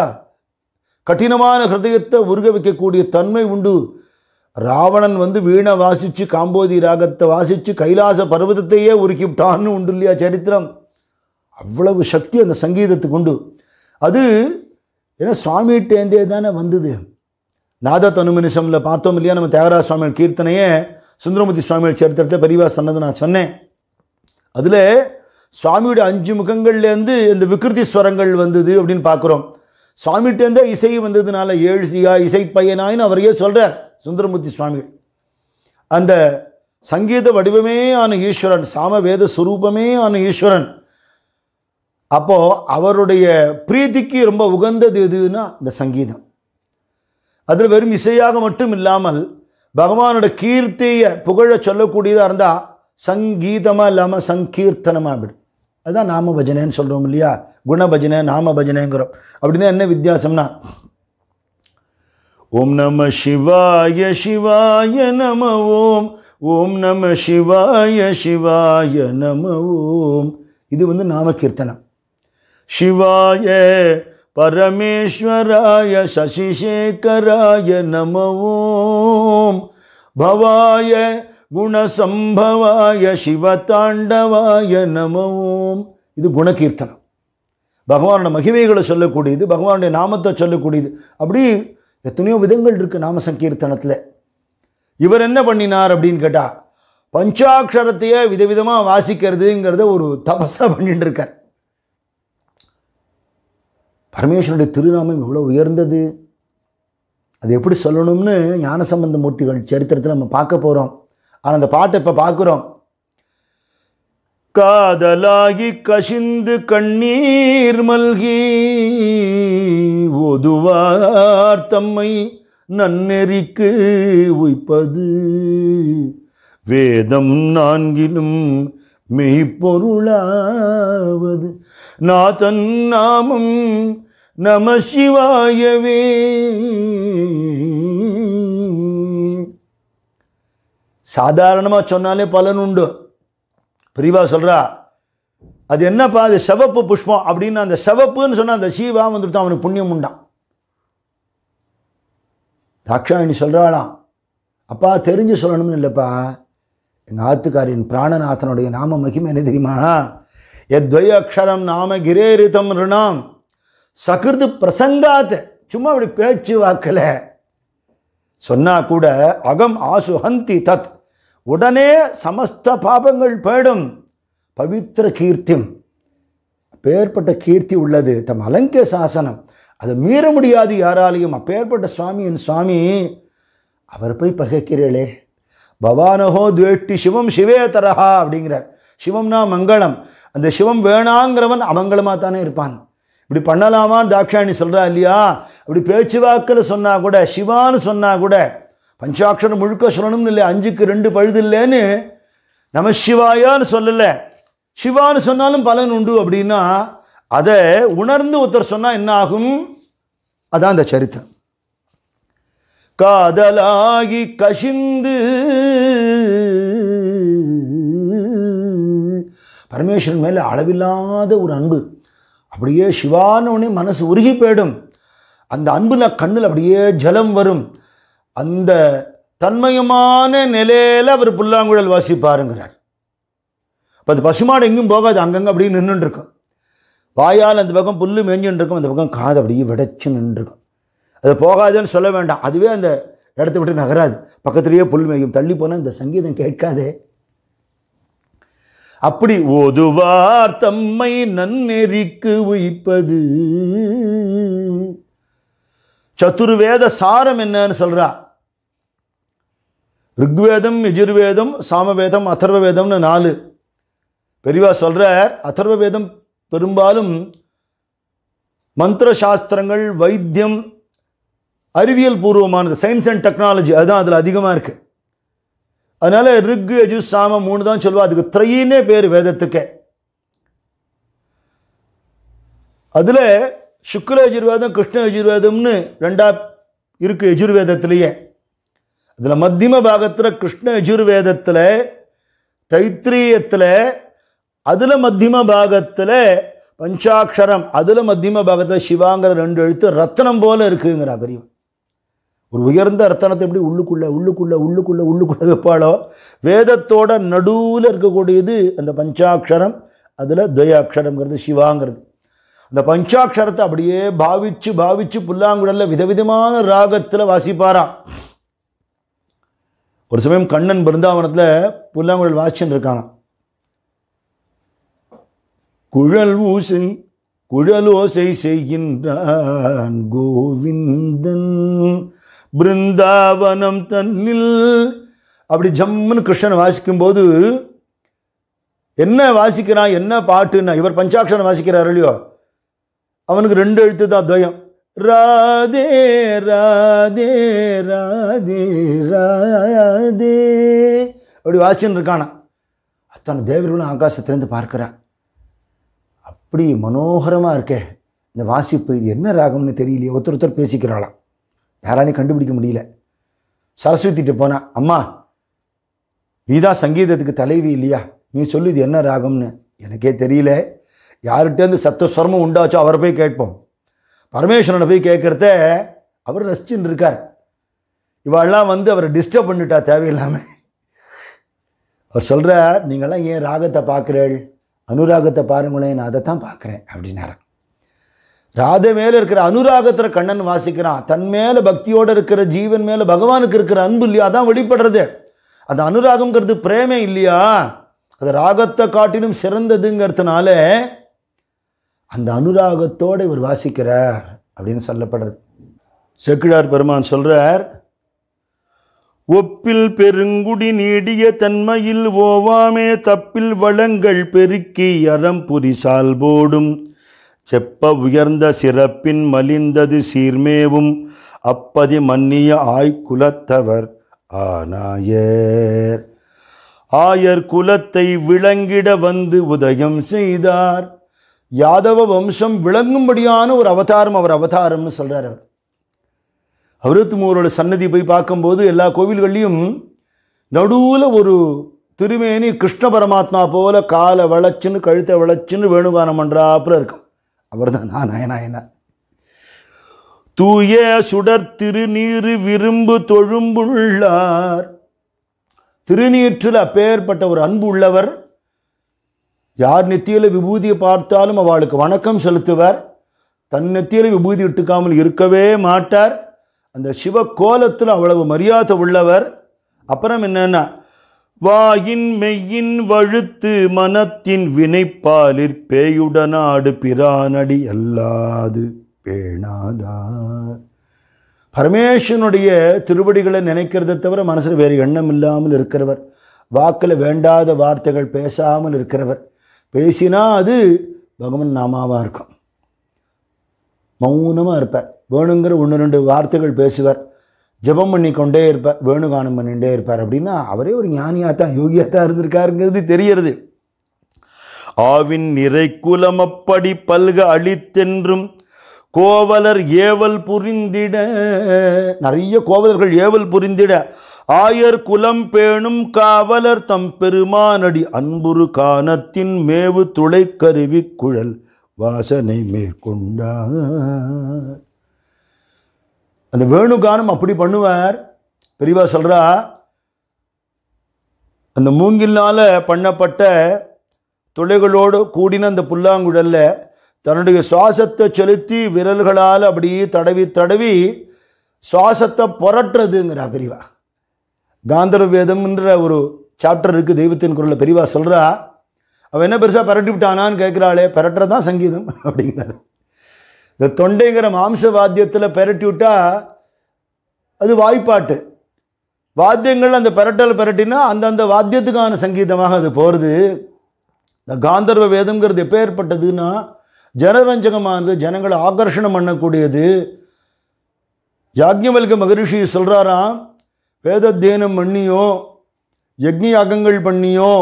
S1: கடினமான ஹிருதயத்தை உருக வைக்கக்கூடிய தன்மை உண்டு ராவணன் வந்து வீணை வாசித்து காம்போதி ராகத்தை வாசித்து கைலாச பர்வதத்தையே உருக்கிவிட்டான்னு உண்டு இல்லையா சரித்திரம் அவ்வளவு சக்தி அந்த சங்கீதத்துக்கு உண்டு அது ஏன்னா சுவாமிகிட்டேந்தே தானே வந்தது நாத தனுமனிசமில் பார்த்தோம் இல்லையா நம்ம தியாகராஜ சுவாமிகள் கீர்த்தனையே சுந்தரமூர்த்தி சுவாமிகள் சரித்திரத்தை பெரியவா சொன்னது நான் சொன்னேன் அதில் சுவாமியோட அஞ்சு முகங்கள்லேருந்து இந்த விக்கிருதி ஸ்வரங்கள் வந்தது அப்படின்னு பார்க்குறோம் சுவாமிகிட்டேருந்தே இசை வந்ததுனால ஏழுசியா இசை பையனாயின்னு அவரையே சொல்கிறார் சுந்தரமூர்த்தி சுவாமிகள் அந்த சங்கீத வடிவமே ஆன ஈஸ்வரன் சாமவேத சுரூபமே ஆன ஈஸ்வரன் அப்போது அவருடைய பிரீத்திக்கு ரொம்ப உகந்தது எதுன்னா இந்த சங்கீதம் அதில் வெறும் இசையாக மட்டும் இல்லாமல் பகவானோட கீர்த்தியை புகழ சொல்லக்கூடியதாக இருந்தால் சங்கீதமாக இல்லாமல் சங்கீர்த்தனமாக விடும் அதுதான் நாம பஜனைன்னு சொல்கிறோம் இல்லையா குண பஜனை நாம பஜனைங்கிறோம் அப்படின்னா என்ன வித்தியாசம்னா ஓம் நம சிவாய சிவாய நம ஓம் ஓம் நம சிவாய சிவாய நம ஓம் இது வந்து நாம கீர்த்தனம் சிவாய பரமேஸ்வராய சசிசேகராய நம ஓம் பவாய குணசம்பவாய சிவதாண்டவாய நமோம் இது குணகீர்த்தனம் பகவானோட மகிமைகளை சொல்லக்கூடியது பகவானுடைய நாமத்தை சொல்லக்கூடியது அப்படி எத்தனையோ விதங்கள் இருக்குது நாம சங்கீர்த்தனத்தில் இவர் என்ன பண்ணினார் அப்படின்னு கேட்டால் பஞ்சாட்சரத்தையே விதவிதமாக வாசிக்கிறதுங்கிறத ஒரு தபஸாக பண்ணிட்டு இருக்கார் பரமேஸ்வருடைய திருநாமம் இவ்வளோ உயர்ந்தது அது எப்படி சொல்லணும்னு ஞானசம்பந்த மூர்த்திகள் சரித்திரத்தை நம்ம பார்க்க போகிறோம் ஆனால் அந்த பாட்டை இப்போ பார்க்குறோம் காதலாகி கசிந்து கண்ணீர் மல்கி ஒதுவார் தம்மை நன்னெறிக்கு உய்ப்பது வேதம் நான்கிலும் மெய்ப்பொருளாவது நாதன் நாமம் நம சிவாயவே சாதாரணமாக சொன்னாலே பலன் உண்டு பிரிவா சொல்கிறா அது என்னப்பா அது செவப்பு புஷ்பம் அப்படின்னு அந்த செவப்புன்னு சொன்னால் அந்த சீவா வந்துட்டு அவனுக்கு புண்ணியம் உண்டான் தாக்ஷாயணி சொல்கிறாளாம் அப்பா தெரிஞ்சு சொல்லணும்னு இல்லைப்பா எங்கள் ஆத்துக்காரின் பிராணநாதனுடைய நாம மகிமை என்ன தெரியுமா எத்வய அக்ஷரம் நாம கிரேரிதம் ரிணாம் சகிருது பிரசங்காத் சும்மா அப்படி பேச்சு வாக்கலை சொன்னால் கூட அகம் ஆசுஹந்தி தத் உடனே சமஸ்த பாபங்கள் பேடும் பவித்திர கீர்த்திம் அப்பேற்பட்ட கீர்த்தி உள்ளது தம் அலங்கிய சாசனம் அதை மீற முடியாது யாராலையும் அப்பேற்பட்ட சுவாமியின் சுவாமி அவர் போய் பகைக்கிறீர்களே பவானஹோ துவேட்டி சிவம் சிவே தரஹா அப்படிங்கிறார் சிவம்னா மங்களம் அந்த சிவம் வேணாங்கிறவன் அமங்கலமாக தானே இருப்பான் இப்படி பண்ணலாமான்னு தாக்ஷாயணி சொல்கிறா இல்லையா அப்படி பேச்சு வாக்கில் சொன்னால் கூட சிவான்னு சொன்னால் கூட பஞ்சாட்சரம் முழுக்க சொல்லணும்னு இல்லை அஞ்சுக்கு ரெண்டு பழுது இல்லைன்னு நம சிவாயான்னு சொல்லலை சிவான்னு சொன்னாலும் பலன் உண்டு அப்படின்னா அதை உணர்ந்து ஒருத்தர் சொன்னால் என்ன ஆகும் அதான் அந்த சரித்திரம் காதலாகி கசிந்து பரமேஸ்வரன் மேலே அளவில்லாத ஒரு அன்பு அப்படியே சிவானவனே மனசு உருகி போயிடும் அந்த அன்புல கண்ணில் அப்படியே ஜலம் வரும் அந்த தன்மயமான நிலையில் அவர் புல்லாங்குழல் வாசிப்பாருங்கிறார் இப்போ அது பசுமாடு எங்கேயும் போகாது அங்கங்கே அப்படியே நின்றுருக்கும் வாயால் அந்த பக்கம் புல் மேஞ்சுட்டு இருக்கும் அந்த பக்கம் காது அப்படியே விடைச்சு நின்றுருக்கும் அது போகாதுன்னு சொல்ல வேண்டாம் அதுவே அந்த இடத்த விட்டு நகராது பக்கத்துலேயே புல் மேயும் தள்ளி போனால் இந்த சங்கீதம் கேட்காதே அப்படி ஓதுவார் தம்மை நன்னெறிக்கு உயிப்பது சத்துர்வேத சாரம் என்னன்னு சொல்கிறா ருக்வேதம் யஜுர்வேதம் சாமவேதம் அதர்வவேதம்னு நாலு பெரியவா அத்தர்வ வேதம் பெரும்பாலும் மந்திர சாஸ்திரங்கள் வைத்தியம் அறிவியல் பூர்வமானது சயின்ஸ் அண்ட் டெக்னாலஜி அதுதான் அதில் அதிகமாக இருக்குது அதனால ரிக் எஜு சாம மூணு தான் சொல்லுவா அதுக்கு த்ரையினே பேர் வேதத்துக்கே அதில் சுக்ல எஜுர்வேதம் கிருஷ்ண எஜுர்வேதம்னு ரெண்டா இருக்குது எஜுர்வேதத்திலேயே அதில் மத்தியம பாகத்தில் கிருஷ்ண எஜுர்வேதத்தில் தைத்திரியத்தில் அதில் மத்தியம பாகத்தில் பஞ்சாட்சரம் அதில் மத்தியம பாகத்தில் சிவாங்கிற ரெண்டு எழுத்து ரத்னம் போல இருக்குங்கிற பெரியவன் ஒரு உயர்ந்த அர்த்தனத்தை எப்படி உள்ளுக்குள்ளே உள்ளுக்குள்ளே உள்ளுக்குள்ளே உள்ளுக்குள்ளே வைப்பாளோ வேதத்தோட நடுவில் இருக்கக்கூடியது அந்த பஞ்சாட்சரம் அதில் துவயாட்சரங்கிறது சிவாங்கிறது அந்த பஞ்சாட்சரத்தை அப்படியே பாவிச்சு பாவிச்சு புல்லாங்குழலில் விதவிதமான ராகத்தில் வாசிப்பாராம் ஒரு சமயம் கண்ணன் பிருந்தாவனத்தில் புல்லாங்குழல் வாசிச்சுட்டு இருக்கானா குழல் ஊசை குழலோசை செய்கின்றான் கோவிந்தன் பிருந்தாவனம் தன்னில் அப்படி ஜம்முன்னு கிருஷ்ணன் வாசிக்கும்போது என்ன வாசிக்கிறான் என்ன பாட்டுன்னா இவர் பஞ்சாட்சரம் வாசிக்கிறார் இல்லையோ அவனுக்கு ரெண்டு எழுத்து தான் துவயம் ராதே ராதே ராதே ராதே அப்படி வாசின்னு இருக்கானா அத்தனை தேவர்களும் ஆகாசத்திலேருந்து பார்க்குறான் அப்படி மனோகரமாக இருக்கே இந்த வாசிப்பு இது என்ன ராகம்னு தெரியலையே ஒருத்தர் ஒருத்தர் பேசிக்கிறாளாம் யாராலையும் கண்டுபிடிக்க முடியல சரஸ்வதிகிட்ட போனா அம்மா நீதான் சங்கீதத்துக்கு தலைவி இல்லையா நீ சொல்லு இது என்ன ராகம்னு எனக்கே தெரியல யார்கிட்ட இந்த சத்த சுரமும் உண்டாச்சோ அவரை போய் கேட்போம் பரமேஸ்வரனை போய் கேட்குறத அவர் ரசிச்சுன்னு இருக்கார் இவெல்லாம் வந்து அவரை டிஸ்டர்ப் பண்ணிட்டா தேவையில்லாமல் அவர் சொல்கிறார் நீங்களாம் ஏன் ராகத்தை பார்க்குறேள் அனுராகத்தை பாருங்களேன் நான் அதை தான் பார்க்குறேன் அப்படின்னாரா ராதை மேலே இருக்கிற அனுராகத்தில் கண்ணன் வாசிக்கிறான் தன் மேலே பக்தியோடு இருக்கிற ஜீவன் மேலே பகவானுக்கு இருக்கிற அன்பு இல்லையா அதான் வெளிப்படுறது அந்த அனுராகங்கிறது பிரேமே இல்லையா அது ராகத்தை காட்டிலும் சிறந்ததுங்கிறதுனால அந்த அனுராகத்தோடு இவர் வாசிக்கிறார் அப்படின்னு சொல்லப்படுறது செக்கிழார் பெருமான் சொல்கிறார் ஒப்பில் பெருங்குடி நீடிய தன்மையில் ஓவாமே தப்பில் வளங்கள் பெருக்கி அறம் புரிசால் போடும் செப்ப உயர்ந்த சிறப்பின் மலிந்தது சீர்மேவும் அப்பதி மன்னிய ஆய்குலத்தவர் ஆனாயர் ஆயர் குலத்தை விளங்கிட வந்து உதயம் செய்தார் யாதவ வம்சம் விளங்கும்படியான ஒரு அவதாரம் அவர் அவதாரம்னு சொல்கிறார் அவர் மூரோட சன்னதி போய் பார்க்கும்போது எல்லா கோவில்கள்லையும் நடுவில் ஒரு திருமேனி கிருஷ்ண பரமாத்மா போல காலை வளைச்சுன்னு கழுத்தை வளைச்சுன்னு வேணுகானம் பண்ணுறாப்புல இருக்கும் அவர் தான் நான் நயனாயினார் தூய சுடர் திருநீர் விரும்பு தொழும்புள்ளார் திருநீற்றில் அப்பேற்பட்ட ஒரு அன்பு உள்ளவர் யார் நெத்தியில் விபூதியை பார்த்தாலும் அவளுக்கு வணக்கம் செலுத்துவார் தன் நெத்தியில் விபூதி இட்டுக்காமல் இருக்கவே மாட்டார் அந்த சிவ கோலத்தில் அவ்வளவு மரியாதை உள்ளவர் அப்புறம் என்னென்னா வாயின் மெய்யின் வழுத்து மனத்தின் வினைப்பாலிற் பேயுடனாடு பிரானடி அல்லாது பேணாதா பரமேஸ்வனுடைய திருவடிகளை நினைக்கிறத தவிர மனசில் வேறு எண்ணம் இல்லாமல் இருக்கிறவர் வாக்கில் வேண்டாத வார்த்தைகள் பேசாமல் இருக்கிறவர் பேசினா அது பகவன் நாமாவாக இருக்கும் மௌனமாக இருப்பார் வேணுங்கிற ஒன்று ரெண்டு வார்த்தைகள் பேசுவார் ஜபம் பண்ணி கொண்டே இருப்பார் வேணுகானம் பண்ணிகிட்டே இருப்பார் அப்படின்னா அவரே ஒரு ஞானியாக தான் யோகியாக தான் இருந்திருக்காருங்கிறது தெரியறது ஆவின் நிறை குலம் அப்படி பல்க அழித்தென்றும் கோவலர் ஏவல் புரிந்திட நிறைய கோவலர்கள் ஏவல் புரிந்திட ஆயர் குலம் பேணும் காவலர் தம் பெருமானடி அன்புரு காணத்தின் மேவு துளை கருவி குழல் வாசனை மேற்கொண்டார் அந்த வேணுகானம் அப்படி பண்ணுவார் பெரியவா சொல்கிறா அந்த மூங்கினால் பண்ணப்பட்ட துளைகளோடு கூடின அந்த புல்லாங்குழல்ல தன்னுடைய சுவாசத்தை செலுத்தி விரல்களால் அப்படியே தடவி தடவி சுவாசத்தை புரட்டுறதுங்கிறா பெரியவா காந்தர வேதம்ன்ற ஒரு சாப்டர் இருக்குது தெய்வத்தின் குரலில் பெரியவா சொல்கிறா அவன் என்ன பெருசாக பரட்டி விட்டானான்னு கேட்குறாளே பரட்டுறது தான் சங்கீதம் அப்படிங்கிறார் இந்த தொண்டைங்கிற மாம்ச வாத்தியத்தில் பெரட்டி விட்டால் அது வாய்ப்பாட்டு வாத்தியங்கள் அந்த பெரட்டல் பெரட்டினா அந்தந்த வாத்தியத்துக்கான சங்கீதமாக அது போகிறது இந்த காந்தர்வ வேதம்ங்கிறது எப்போ ஏற்பட்டதுன்னா ஜனரஞ்சகமானது ஜனங்களை ஆகர்ஷணம் பண்ணக்கூடியது யாக்ஞவல்க மகரிஷி சொல்கிறாராம் வேதத்தியனம் பண்ணியோ யக்னி பண்ணியோ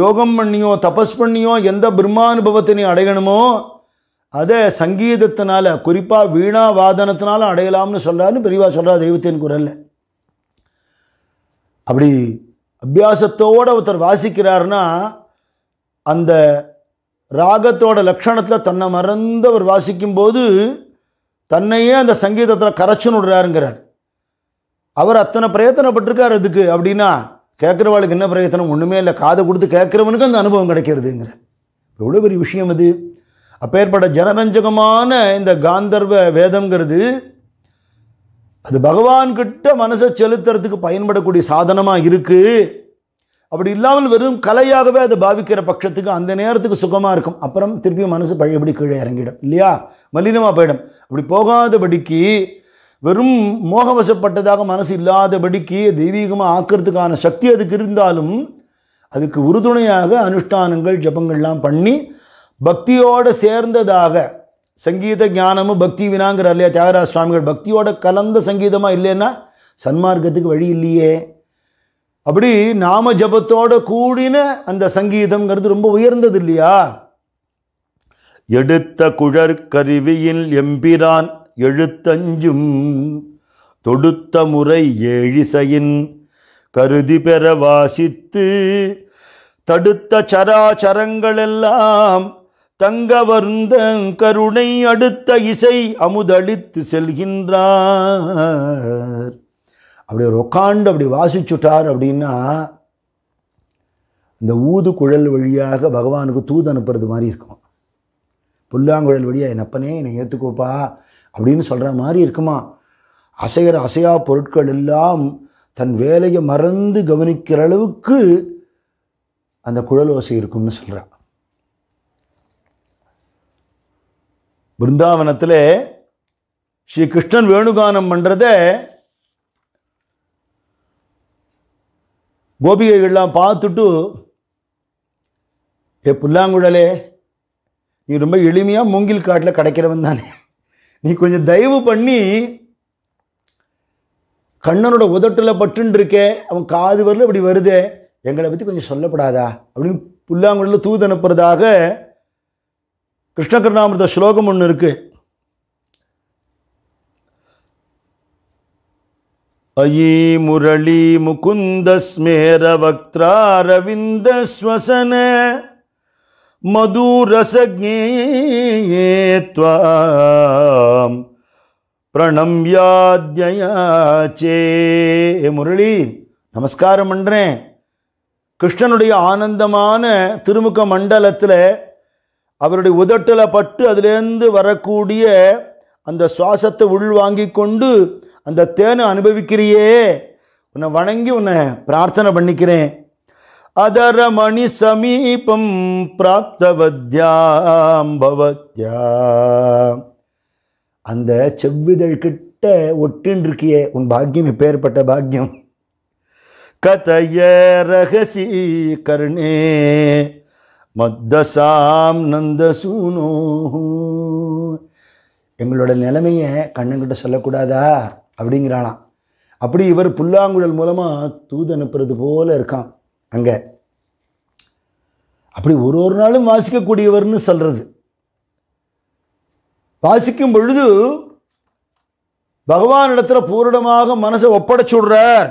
S1: யோகம் பண்ணியோ தபஸ் பண்ணியோ எந்த பிரம்மானுபவத்தினை அடையணுமோ அதை சங்கீதத்தினால் குறிப்பாக வீணா வாதனத்தினால அடையலாம்னு சொல்கிறாரு பெரியவா சொல்கிறார் தெய்வத்தின் குரலில் அப்படி அபியாசத்தோடு ஒருத்தர் வாசிக்கிறாருன்னா அந்த ராகத்தோட லக்ஷணத்தில் தன்னை மறந்து அவர் வாசிக்கும்போது தன்னையே அந்த சங்கீதத்தில் கரைச்சுன்னு விடுறாருங்கிறார் அவர் அத்தனை பிரயத்தனப்பட்டிருக்கார் அதுக்கு அப்படின்னா கேட்குறவாளுக்கு என்ன பிரயத்தனம் ஒன்றுமே இல்லை காதை கொடுத்து கேட்குறவனுக்கு அந்த அனுபவம் கிடைக்கிறதுங்கிற எவ்வளோ பெரிய விஷயம் அது அப்பேற்பட்ட ஜனரஞ்சகமான இந்த காந்தர்வ வேதங்கிறது அது பகவான்கிட்ட மனசை செலுத்துறதுக்கு பயன்படக்கூடிய சாதனமாக இருக்குது அப்படி இல்லாமல் வெறும் கலையாகவே அதை பாவிக்கிற பட்சத்துக்கு அந்த நேரத்துக்கு சுகமாக இருக்கும் அப்புறம் திருப்பியும் மனசு பழையபடி கீழே இறங்கிடும் இல்லையா மலினமாக போயிடும் அப்படி போகாதபடிக்கு வெறும் மோகவசப்பட்டதாக மனசு இல்லாதபடிக்கு தெய்வீகமாக ஆக்கிறதுக்கான சக்தி அதுக்கு இருந்தாலும் அதுக்கு உறுதுணையாக அனுஷ்டானங்கள் ஜபங்கள்லாம் பண்ணி பக்தியோடு சேர்ந்ததாக சங்கீத ஞானமும் பக்தி வினாங்கிற இல்லையா தியாகராஜ சுவாமிகள் பக்தியோட கலந்த சங்கீதமாக இல்லைன்னா சன்மார்க்கத்துக்கு வழி இல்லையே அப்படி நாம ஜபத்தோட கூடின அந்த சங்கீதம்ங்கிறது ரொம்ப உயர்ந்தது இல்லையா எடுத்த குழற்கருவியில் எம்பிரான் எழுத்தஞ்சும் தொடுத்த முறை ஏழிசையின் கருதி பெற வாசித்து தடுத்த சராச்சரங்களெல்லாம் தங்கவர்ந்த கருணை அடுத்த இசை அமுதளித்து செல்கின்றார் அப்படி ஒரு உக்காண்டு அப்படி வாசிச்சுட்டார் அப்படின்னா இந்த ஊது குழல் வழியாக பகவானுக்கு தூது அனுப்புறது மாதிரி இருக்கும் புல்லாங்குழல் வழியாக என் அப்பனே என்னை ஏற்றுக்கோப்பா அப்படின்னு சொல்கிற மாதிரி இருக்குமா அசைகிற அசையா பொருட்கள் எல்லாம் தன் வேலையை மறந்து கவனிக்கிற அளவுக்கு அந்த குழல் ஓசை இருக்கும்னு சொல்கிறான் பிருந்தாவனத்தில் ஸ்ரீ கிருஷ்ணன் வேணுகானம் பண்ணுறத கோபிகைகள்லாம் பார்த்துட்டு ஏ புல்லாங்குழலே நீ ரொம்ப எளிமையாக மூங்கில் காட்டில் கிடைக்கிறவன் தானே நீ கொஞ்சம் தயவு பண்ணி கண்ணனோட உதட்டில் பட்டுன்னு இருக்கே அவன் காது வரல இப்படி வருதே எங்களை பற்றி கொஞ்சம் சொல்லப்படாதா அப்படின்னு புல்லாங்குழலில் தூது அனுப்புறதாக கிருஷ்ணகிருணாமிரத ஸ்லோகம் ஒன்று இருக்குது अयी मुरलीमुकुन्दस्मेरवक्त्रारविन्दश्वसन मधुरसज्ञे त्वां प्रणम्याद्ययाचे முரளி நமஸ்காரம் பண்ணுறேன் கிருஷ்ணனுடைய ஆனந்தமான திருமுக மண்டலத்தில் அவருடைய உதட்டில் பட்டு அதிலேருந்து வரக்கூடிய அந்த சுவாசத்தை உள்வாங்கி கொண்டு அந்த தேனை அனுபவிக்கிறியே உன்னை வணங்கி உன்னை பிரார்த்தனை பண்ணிக்கிறேன் அதர மணி சமீபம் பிராப்தவத்யாம்பவத்யா அந்த செவ்விதழ் கிட்ட உன் பாக்கியம் இப்பேற்பட்ட பாக்கியம் கதைய ரகசி கருணே மத்தசாம் நந்த சூனோ எங்களோட நிலைமையை கண்ணங்கிட்ட சொல்லக்கூடாதா அப்படிங்கிறானாம் அப்படி இவர் புல்லாங்குழல் மூலமாக தூது அனுப்புறது போல இருக்கான் அங்கே அப்படி ஒரு ஒரு நாளும் வாசிக்கக்கூடியவர்னு சொல்கிறது வாசிக்கும் பொழுது பகவானிடத்தில் பூரணமாக மனசை ஒப்படைச்சுடுறார்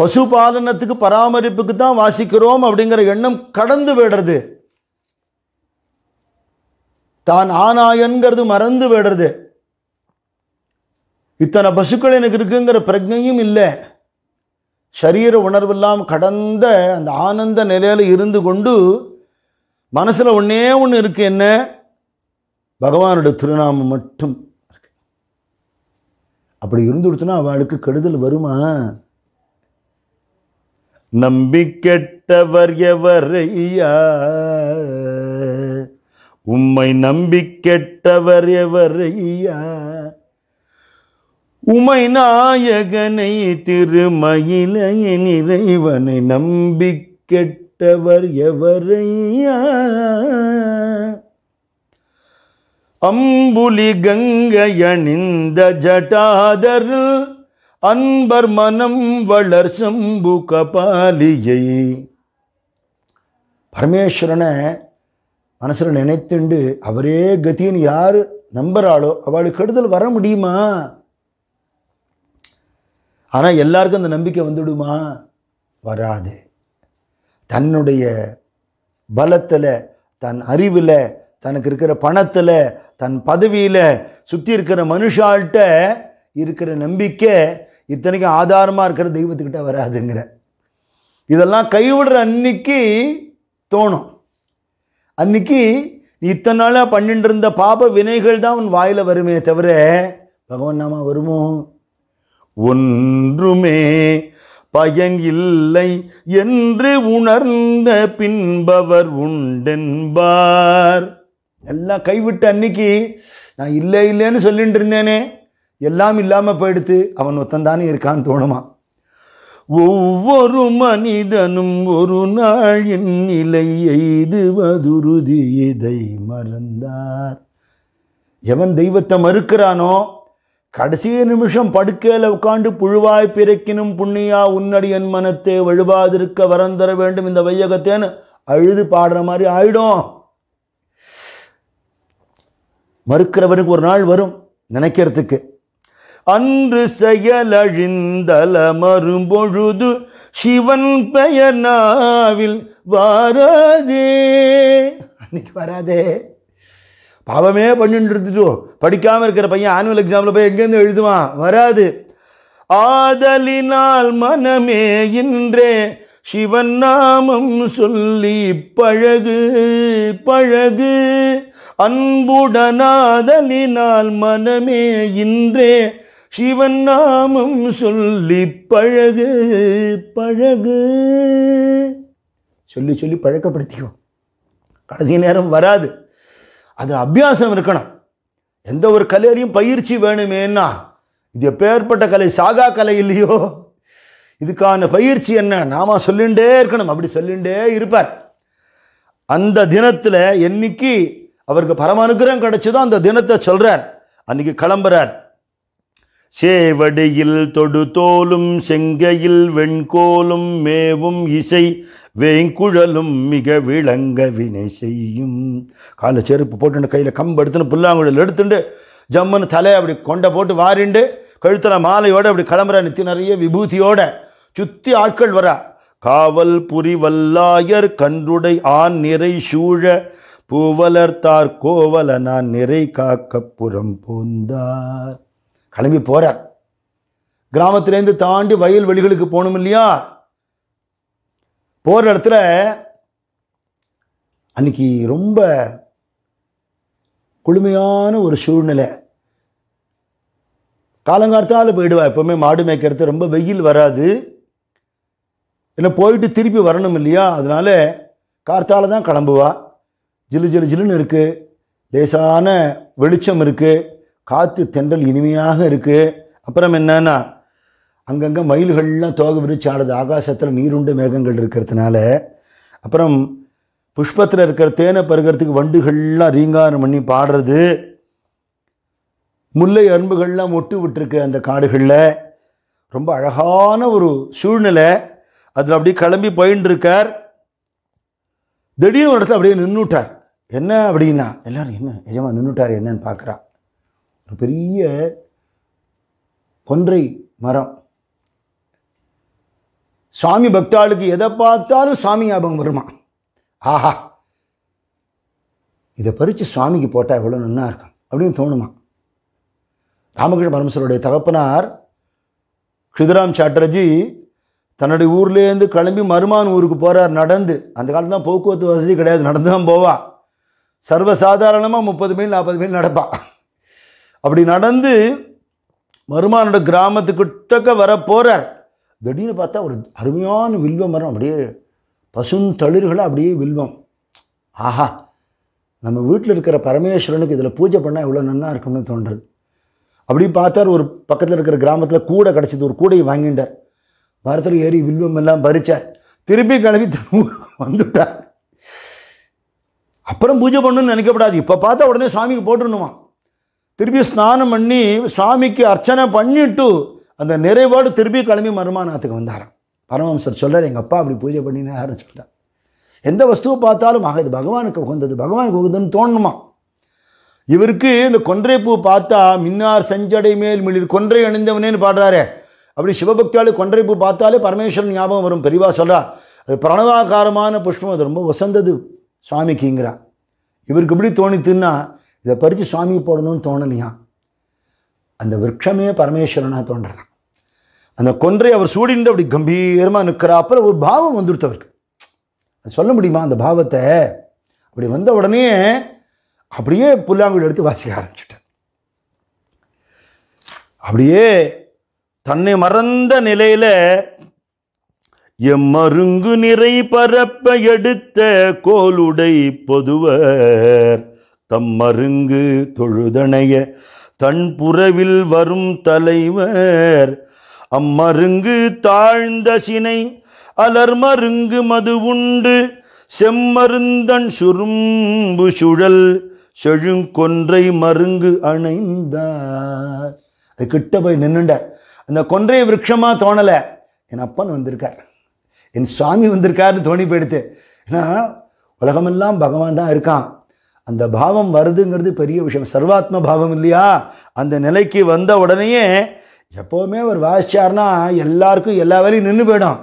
S1: பசுபாலனத்துக்கு பராமரிப்புக்கு தான் வாசிக்கிறோம் அப்படிங்கிற எண்ணம் கடந்து விடுறது தான் ஆனாயன்கிறது மறந்து விடுறது இத்தனை பசுக்கள் எனக்கு இருக்குங்கிற பிரஜையும் இல்லை சரீர உணர்வெல்லாம் கடந்த அந்த ஆனந்த நிலையில் இருந்து கொண்டு மனசில் ஒன்றே ஒன்று இருக்குது என்ன பகவானுடைய திருநாமம் மட்டும் இருக்கு அப்படி இருந்து கொடுத்தனா அவளுக்கு கெடுதல் வருமா நம்பிக்கெட்டவர் ஐயா உம்மை நம்பிக்கெட்டவர் ஐயா உமை நாயகனை திருமயிலையின் இறைவனை நம்பிக்கெட்டவர் எவரையா அம்புலி கங்கையணிந்த ஜட்டாதரு அன்பர் மனம் வளர் சம்பு கபாலியை பரமேஸ்வரனை மனசில் நினைத்துண்டு அவரே கத்தின்னு யார் நம்புகிறாளோ அவளுக்கு கெடுதல் வர முடியுமா ஆனால் எல்லாருக்கும் அந்த நம்பிக்கை வந்துடுமா வராது தன்னுடைய பலத்தில் தன் அறிவில் தனக்கு இருக்கிற பணத்தில் தன் பதவியில் சுற்றி இருக்கிற மனுஷால்கிட்ட இருக்கிற நம்பிக்கை இத்தனைக்கும் ஆதாரமாக இருக்கிற தெய்வத்துக்கிட்ட வராதுங்கிற இதெல்லாம் கைவிடுற அன்னைக்கு தோணும் அன்னைக்கு நீ இத்தனை நாளாக பண்ணிட்டு இருந்த பாப வினைகள் தான் உன் வாயில் வருமே தவிர பகவான் நாமா வருமோ ஒன்றுமே பயன் இல்லை என்று உணர்ந்த பின்பவர் உண்டென்பார் எல்லாம் கைவிட்ட அன்னைக்கு நான் இல்லை இல்லைன்னு சொல்லிட்டு இருந்தேனே எல்லாம் இல்லாமல் போயிடுத்து அவன் ஒத்தந்தானே இருக்கான்னு தோணுமா ஒவ்வொரு மனிதனும் ஒரு நாள் என் நிலை எய்துவதுருதி இதை மறந்தார் எவன் தெய்வத்தை மறுக்கிறானோ கடைசி நிமிஷம் படுக்கையில் உட்காண்டு புழுவாய் பிறக்கினும் புண்ணியா உன்னடியன் மனத்தை வழுவாதிருக்க வரந்தர வேண்டும் இந்த வையகத்தேன்னு அழுது பாடுற மாதிரி ஆயிடும் மறுக்கிறவனுக்கு ஒரு நாள் வரும் நினைக்கிறதுக்கு அன்று செயலழிந்தல மறும்பொழுது சிவன் பெயர் நாவில் வாராதே அன்னைக்கு வராதே பாவமே பண்ணிட்டு இருந்துட்டோ படிக்காமல் இருக்கிற பையன் ஆனுவல் எக்ஸாமில் போய் எங்கேருந்து எழுதுவான் வராது ஆதலினால் மனமே இன்றே சிவன் நாமம் சொல்லி பழகு பழகு அன்புடனாதலினால் மனமே இன்றே சிவன் நாமம் சொல்லி பழகு பழகு சொல்லி சொல்லி பழக்கப்படுத்திக்கும் கடைசி நேரம் வராது அது அபியாசம் இருக்கணும் எந்த ஒரு கலையிலையும் பயிற்சி வேணுமேன்னா இது எப்பேற்பட்ட கலை சாகா கலை இல்லையோ இதுக்கான பயிற்சி என்ன நாம சொல்லிண்டே இருக்கணும் அப்படி சொல்லிண்டே இருப்பார் அந்த தினத்தில் என்னைக்கு அவருக்கு பரம அனுகிரகம் கிடைச்சதோ அந்த தினத்தை சொல்கிறார் அன்றைக்கி கிளம்புறார் சேவடியில் தொடுதோலும் செங்கையில் வெண்கோலும் மேவும் இசை வேங்குழலும் மிக விளங்க வினை செய்யும் கால செருப்பு போட்டுண்டு கையில் கம்பு எடுத்துன்னு புல்லாங்குழல் எடுத்துட்டு ஜம்மன் தலை அப்படி கொண்டை போட்டு வாரிண்டு கழுத்தில் மாலையோடு அப்படி கிளம்புற நித்தி நிறைய விபூதியோட சுத்தி ஆட்கள் வரா காவல் புரி வல்லாயர் கன்றுடை ஆண் நிறை சூழ பூவலர்த்தார் கோவல நான் நிறை காக்கப்புறம் போந்தார் கிளம்பி போகிறார் கிராமத்திலேருந்து தாண்டி வயல் வெளிகளுக்கு போகணும் இல்லையா போகிற இடத்துல அன்னைக்கு ரொம்ப குளுமையான ஒரு சூழ்நிலை காலங்காலத்தால் போயிடுவா எப்போவுமே மாடு மேய்க்கிறது ரொம்ப வெயில் வராது இல்லை போயிட்டு திருப்பி வரணும் இல்லையா அதனால் கார்த்தால் தான் கிளம்புவா ஜிலு ஜிலு ஜிலுன்னு இருக்குது லேசான வெளிச்சம் இருக்குது காற்று தென்றல் இனிமையாக இருக்குது அப்புறம் என்னன்னா அங்கங்கே மயில்கள்லாம் தோகை விரிச்சு ஆனது ஆகாசத்தில் நீருண்டு மேகங்கள் இருக்கிறதுனால அப்புறம் புஷ்பத்தில் இருக்கிற தேனை பருகிறதுக்கு வண்டுகள்லாம் ரீங்காரம் பண்ணி பாடுறது முல்லை அரும்புகள்லாம் ஒட்டு விட்டுருக்கு அந்த காடுகளில் ரொம்ப அழகான ஒரு சூழ்நிலை அதில் அப்படியே கிளம்பி போயின்னு இருக்கார் திடீர்னு ஒரு இடத்துல அப்படியே நின்றுட்டார் என்ன அப்படின்னா எல்லோரும் என்ன எஜமா நின்றுட்டார் என்னன்னு பார்க்குறா பெரிய கொன்றை மரம் சுவாமி பக்தாளுக்கு எதை பார்த்தாலும் சுவாமி ஞாபகம் வருமா ஆஹா இதை பறித்து சுவாமிக்கு போட்டால் எவ்வளோ நல்லா இருக்கும் அப்படின்னு தோணுமா ராமகிருஷ்ண பரமஸ்வருடைய தகப்பனார் க்ஷுதராம் சாட்டர்ஜி தன்னுடைய ஊர்லேருந்து கிளம்பி மருமான் ஊருக்கு போகிறார் நடந்து அந்த காலத்தில் தான் போக்குவரத்து வசதி கிடையாது நடந்து தான் போவா சர்வசாதாரணமாக முப்பது மைல் நாற்பது மைல் நடப்பாள் அப்படி நடந்து மருமானோட கிராமத்துக்கிட்டக்க வர போகிறார் திடீர்னு பார்த்தா ஒரு அருமையான வில்வ மரம் அப்படியே பசுந்தளிர்களாக அப்படியே வில்வம் ஆஹா நம்ம வீட்டில் இருக்கிற பரமேஸ்வரனுக்கு இதில் பூஜை பண்ணால் இவ்வளோ நன்னாக இருக்கும்னு தோன்றுறது அப்படி பார்த்தார் ஒரு பக்கத்தில் இருக்கிற கிராமத்தில் கூடை கிடச்சிது ஒரு கூடையை வாங்கிட்டார் மரத்தில் ஏறி வில்வம் எல்லாம் பறித்தார் திருப்பி கிளம்பி வந்துட்டார் அப்புறம் பூஜை பண்ணணும்னு நினைக்கப்படாது இப்போ பார்த்தா உடனே சாமிக்கு போட்டுருணுமா திருப்பி ஸ்நானம் பண்ணி சுவாமிக்கு அர்ச்சனை பண்ணிட்டு அந்த நிறைவோடு திருப்பி கிளம்பி மருமானத்துக்கு வந்தாராம் பரமஹம்சர் சொல்கிறார் எங்கள் அப்பா அப்படி பூஜை பண்ணினாரு சொல்கிறார் எந்த வஸ்துவை பார்த்தாலும் ஆக இது பகவானுக்கு உகந்தது பகவானுக்கு உகந்ததுன்னு தோணுமா இவருக்கு இந்த கொன்றை பூ பார்த்தா மின்னார் செஞ்சடை மேல் மிளிர் கொன்றை அணிந்தவனேன்னு பாடுறாரு அப்படி சிவபக்தியாலே கொன்றை பூ பார்த்தாலே பரமேஸ்வரன் ஞாபகம் வரும் பெரிவா சொல்கிறார் அது பிரணவாகாரமான புஷ்பம் அது ரொம்ப வசந்தது சுவாமிக்குங்கிறா இவருக்கு எப்படி தோணித்துன்னா இதை பறித்து சுவாமி போடணும்னு தோணலையா அந்த விரக்ஷமே பரமேஸ்வரனாக தோன்றான் அந்த கொன்றை அவர் சூடின்னு அப்படி கம்பீரமாக நிற்கிறாப்புல ஒரு பாவம் வந்துடுத்து அவருக்கு சொல்ல முடியுமா அந்த பாவத்தை அப்படி வந்த உடனே அப்படியே புல்லாங்குழி எடுத்து வாசிக்க ஆரம்பிச்சிட்டார் அப்படியே தன்னை மறந்த நிலையில் எம்மருங்கு நிறை பரப்ப எடுத்த கோலுடை பொதுவர் தம் மருங்கு தொழுதனைய தன் புறவில் வரும் தலைவர் அம்மருங்கு தாழ்ந்த சினை அலர்மருங்கு மது உண்டு செம்மருந்தன் சுரும்பு சுழல் செழுங்கொன்றை மருங்கு அணைந்தார் அது கிட்ட போய் நின்றுண்ட அந்த கொன்றை விரக்ஷமாக தோணலை என் அப்பன் வந்திருக்கார் என் சுவாமி வந்திருக்காருன்னு தோணி போயிடுத்து ஏன்னா உலகமெல்லாம் பகவான் தான் இருக்கான் அந்த பாவம் வருதுங்கிறது பெரிய விஷயம் சர்வாத்ம பாவம் இல்லையா அந்த நிலைக்கு வந்த உடனேயே எப்போவுமே அவர் வாசிச்சார்னா எல்லாருக்கும் எல்லா வேலையும் நின்று போயிடும்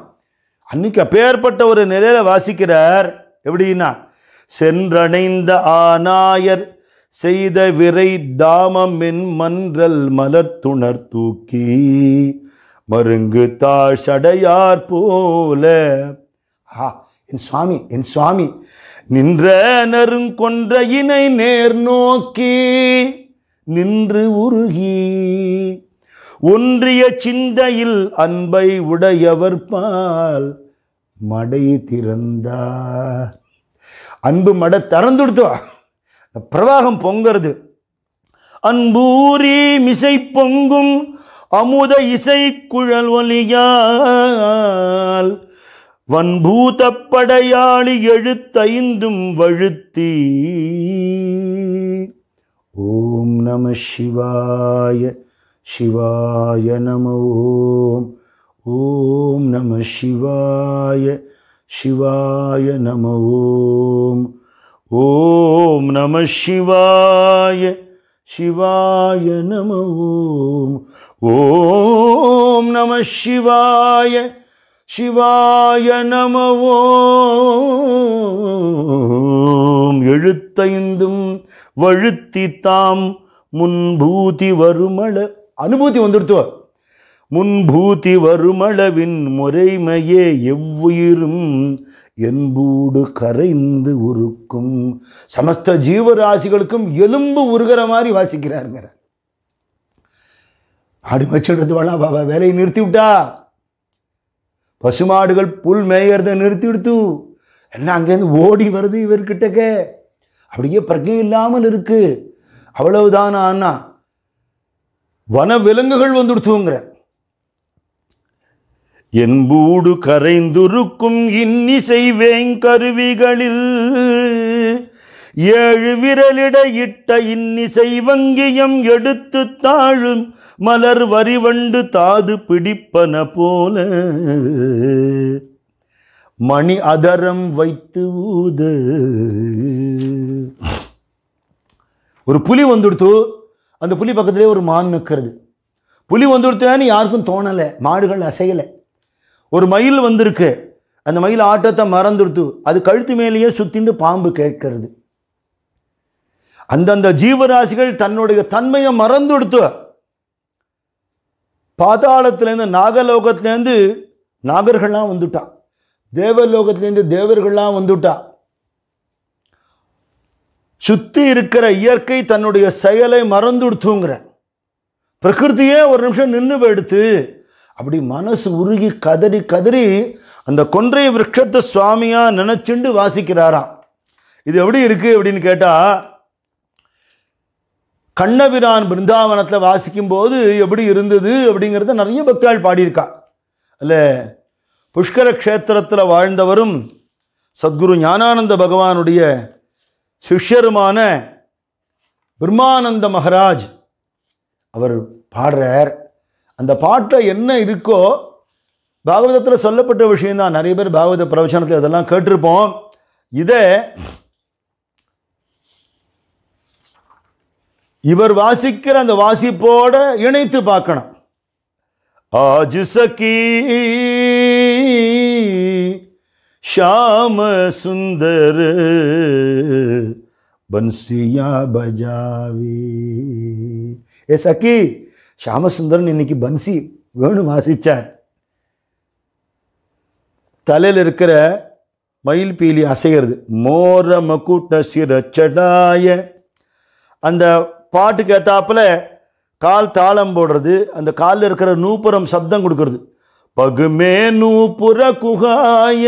S1: அன்னைக்கு அப்பேற்பட்ட ஒரு நிலையில் வாசிக்கிறார் எப்படின்னா சென்றடைந்த ஆனாயர் செய்த விரை தாமமின் மன்றல் மலர் துணர் தூக்கி மருங்கு தாழ் சடையார் போல ஆ என் சுவாமி என் சுவாமி நின்ற இணை நேர் நோக்கி நின்று உருகி ஒன்றிய சிந்தையில் அன்பை உடையவர் பால் மடை திறந்தார் அன்பு மட திறந்துடுத்தோ பிரவாகம் பொங்கிறது அன்பூரி மிசை பொங்கும் அமுத இசை குழல் ஒலியால் வன்பூதப்படையாளி எழுத்தைந்தும் வழுத்தி ஓம் நம சிவாய சிவாய நம ஓம் ஓம் நம சிவாய சிவாய நம ஓம் ஓம் நம சிவாய சிவாய நம ஓம் ஓம் நம சிவாய சிவாய நமவோம் எழுத்தைந்தும் வழுத்தி தாம் முன்பூதி வருமள அனுபூதி வந்துடுத்து முன்பூதி வருமளவின் முறைமையே எவ்வுயிரும் என்பூடு கரைந்து உருக்கும் சமஸ்த ஜீவராசிகளுக்கும் எலும்பு உருகிற மாதிரி வாசிக்கிறாருங்கிற ஆடி வச்சுடுறது வேலையை நிறுத்தி விட்டா பசுமாடுகள் புல் நிறுத்தி விடுத்து என்ன அங்கேருந்து ஓடி வருது இவர்கிட்டக்க அப்படியே பிரஜை இல்லாமல் இருக்கு அவ்வளவுதான் அண்ணா வன விலங்குகள் வந்துடுத்துங்கிற பூடு கரைந்துருக்கும் இன்னிசை வேங்கருவிகளில் ஏழு விரலிட இட்ட இன்னிசை வங்கியம் எடுத்து தாழும் மலர் வரிவண்டு தாது பிடிப்பன போல மணி அதரம் வைத்து ஊத ஒரு புலி வந்துடுத்து அந்த புலி பக்கத்துலேயே ஒரு மான் நிற்கிறது புலி வந்துடுத்தான்னு யாருக்கும் தோணலை மாடுகள் அசையலை ஒரு மயில் வந்திருக்கு அந்த மயில் ஆட்டத்தை மறந்துடுத்து அது கழுத்து மேலேயே சுற்றிண்டு பாம்பு கேட்கறது அந்தந்த ஜீவராசிகள் தன்னுடைய தன்மையை மறந்துடுத்து பாதாளத்திலேருந்து நாகலோகத்துலேருந்து நாகர்கள்லாம் வந்துட்டான் தேவலோகத்திலேருந்து தேவர்கள்லாம் வந்துட்டான் சுற்றி இருக்கிற இயற்கை தன்னுடைய செயலை மறந்துடுத்துங்கிற பிரகிருத்தியே ஒரு நிமிஷம் நின்று போயிடுத்து அப்படி மனசு உருகி கதறி கதறி அந்த கொன்றை விரக்ஷத்தை சுவாமியாக நினச்சிண்டு வாசிக்கிறாராம் இது எப்படி இருக்குது அப்படின்னு கேட்டால் கண்ணபிரான் பிருந்தாவனத்தில் வாசிக்கும் போது எப்படி இருந்தது அப்படிங்கிறத நிறைய பக்தர்கள் பாடியிருக்கா அல்ல புஷ்கர க்ஷேத்திரத்தில் வாழ்ந்தவரும் சத்குரு ஞானானந்த பகவானுடைய சிஷ்யருமான பிரம்மானந்த மகராஜ் அவர் பாடுறார் அந்த பாட்டில் என்ன இருக்கோ பாகவதத்தில் சொல்லப்பட்ட விஷயம்தான் நிறைய பேர் பாகவத பிரவச்சனத்தில் அதெல்லாம் கேட்டிருப்போம் இதை இவர் வாசிக்கிற அந்த வாசிப்போட இணைத்து பார்க்கணும் ஆஜு சகி ஷாம சுந்தர் பன்சியா பஜாவி ஏ சகி சுந்தரன் இன்னைக்கு பன்சி வேணும் வாசிச்சார் தலையில் இருக்கிற மயில் பீலி அசைகிறது மோர மகூட்ட சிரச்சடாய அந்த பாட்டுக்கு ஏற்றாப்புல கால் தாளம் போடுறது அந்த காலில் இருக்கிற நூப்புறம் சப்தம் கொடுக்கறது பகுமே நூப்புற குகாய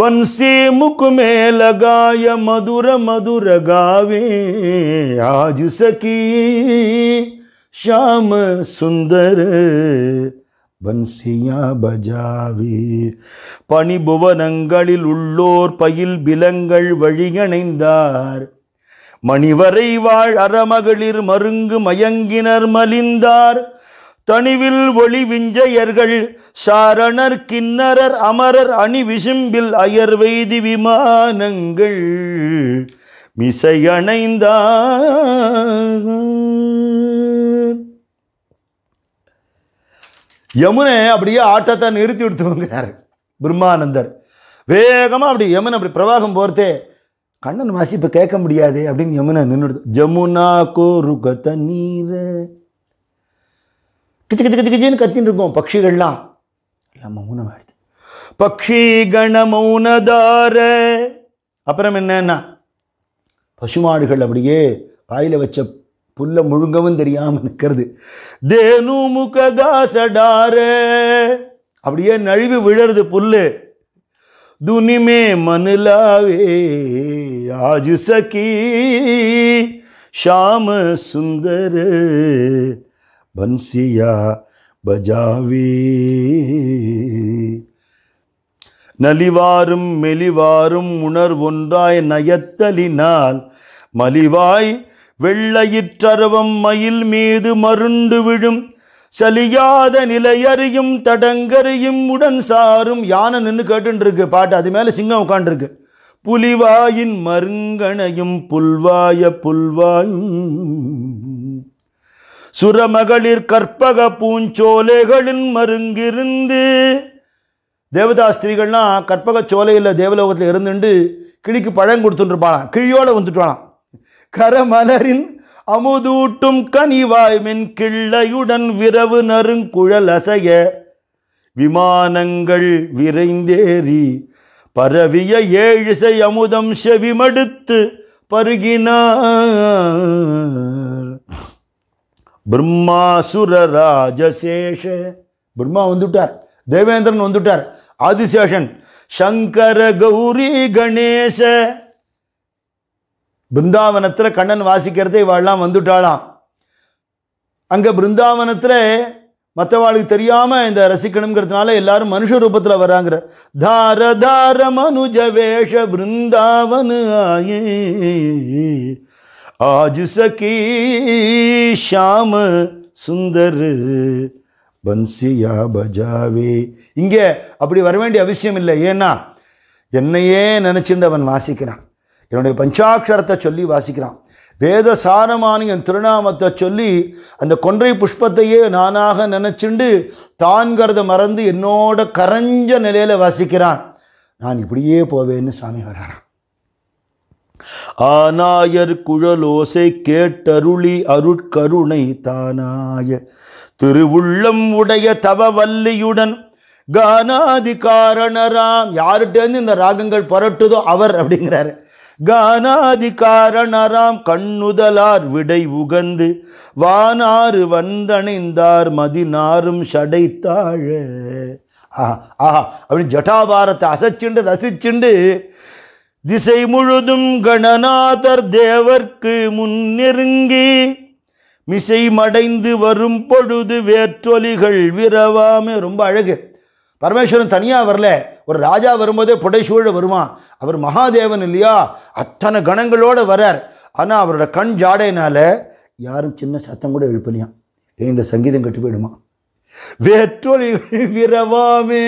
S1: பன்சி முக்குமே லகாய மதுர மதுர காவே ஆஜு சகி ஷாம சுந்தர பன்சியா பஜாவி பனிபுவனங்களில் உள்ளோர் பயில் விலங்கள் வழியணைந்தார் மணிவரை வாழ் அறமகளிர் மருங்கு மயங்கினர் மலிந்தார் தனிவில் ஒளி விஞ்சையர்கள் சாரணர் கிண்ணரர் அமரர் அணி விசும்பில் அயர்வைதி விமானங்கள் மிசையணைந்தார் யமுனை அப்படியே ஆட்டத்தை நிறுத்தி விடுத்து வந்துறாரு பிரம்மானந்தர் வேகமாக அப்படி யமுனை அப்படி பிரவாகம் போகிறதே கண்ணன் வாசி இப்போ கேட்க முடியாது அப்படின்னு யமுனா நின்றுடுது ஜமுனா கோருகத நீர் கிச்சு கிச்சு கிச்சு கிச்சின்னு கத்தின்னு இருக்கோம் பக்ஷிகள்லாம் எல்லாம் ஆயிடுது பக்ஷி கண மௌனதார அப்புறம் என்னன்னா பசுமாடுகள் அப்படியே வாயில் வச்ச புல்ல முழுங்கவும் தெரியாமல் நிற்கிறது தேனு முக காசடார அப்படியே நழுவி விழறது புல்லு दुनि में मन लावे आज सकी श्याम सुंदर बंसिया बजावे நலிவாரும் மெலிவாரும் உணர்வொன்றாய் நயத்தலினால் மலிவாய் வெள்ளையிற்றரவம் மயில் மீது மருண்டு விழும் சலியாத நிலையறியும் தடங்கறியும் உடன் சாரும் யானை நின்று கேட்டுருக்கு பாட்டு அது மேலே சிங்கம் உட்காண்டிருக்கு புலிவாயின் மருங்கனையும் புல்வாய புல்வாயும் சுரமகளிர் கற்பக பூஞ்சோலைகளின் மருங்கிருந்து தேவதாஸ்திரிகள்லாம் கற்பக சோலையில் தேவலோகத்தில் இருந்துட்டு கிளிக்கு பழம் கிழியோட வந்துட்டு வாழாம் கரமலரின் அமுதூட்டும் கனிவாய் மின் கிள்ளையுடன் விரவு நறுங்குழல் அசைய விமானங்கள் விரைந்தேறி பரவிய ஏழிசை அமுதம் செவிமடுத்து பருகினார் பிரம்மாசுர ராஜசேஷ பிரம்மா வந்துட்டார் தேவேந்திரன் வந்துட்டார் ஆதிசேஷன் சங்கர கௌரி கணேச பிருந்தாவனத்தில் கண்ணன் வாசிக்கிறதே இவாள்லாம் வந்துட்டாளாம் அங்கே பிருந்தாவனத்தில் மற்றவாளுக்கு தெரியாமல் இந்த ரசிக்கணுங்கிறதுனால எல்லாரும் மனுஷ ரூபத்தில் வராங்கிற தார தார மனுஜ வேஷ பிருந்தாவன ஆஜு சகி ஷாம சுந்தர் பன்சியா பஜாவே இங்கே அப்படி வர வேண்டிய அவசியம் இல்லை ஏன்னா என்னையே நினச்சிட்டு அவன் வாசிக்கிறான் என்னுடைய பஞ்சாட்சரத்தை சொல்லி வாசிக்கிறான் வேத சாரமான என் திருநாமத்தை சொல்லி அந்த கொன்றை புஷ்பத்தையே நானாக நினச்சிண்டு தான்கிறத மறந்து என்னோட கரைஞ்ச நிலையில் வாசிக்கிறான் நான் இப்படியே போவேன்னு சுவாமி வராரான் ஆனாயர் குழலோசை கேட்டருளி அருட்கருணை தானாய திருவுள்ளம் உடைய தவவல்லியுடன் கானாதி காரணராம் யாருகிட்டேருந்து இந்த ராகங்கள் புரட்டுதோ அவர் அப்படிங்கிறாரு கானாதி காரணராம் கண்ணுதலார் விடை உகந்து வானாறு வந்தணைந்தார் மதினாரும் சடைத்தாழ ஆஹா ஆஹா அப்படி ஜட்டாபாரத்தை அசைச்சுண்டு ரசிச்சுண்டு திசை முழுதும் கணநாதர் தேவர்க்கு முன்னெருங்கி மிசை மடைந்து வரும் பொழுது வேற்றொலிகள் விரவாமே ரொம்ப அழகு பரமேஸ்வரன் தனியாக வரல ஒரு ராஜா வரும்போதே புடைசூழ வருவான் அவர் மகாதேவன் இல்லையா அத்தனை கணங்களோடு வரார் ஆனால் அவரோட கண் ஜாடையினால யாரும் சின்ன சத்தம் கூட எழுப்பலையா இந்த சங்கீதம் கட்டு போயிடுமா வேற்றொலி விரவாமே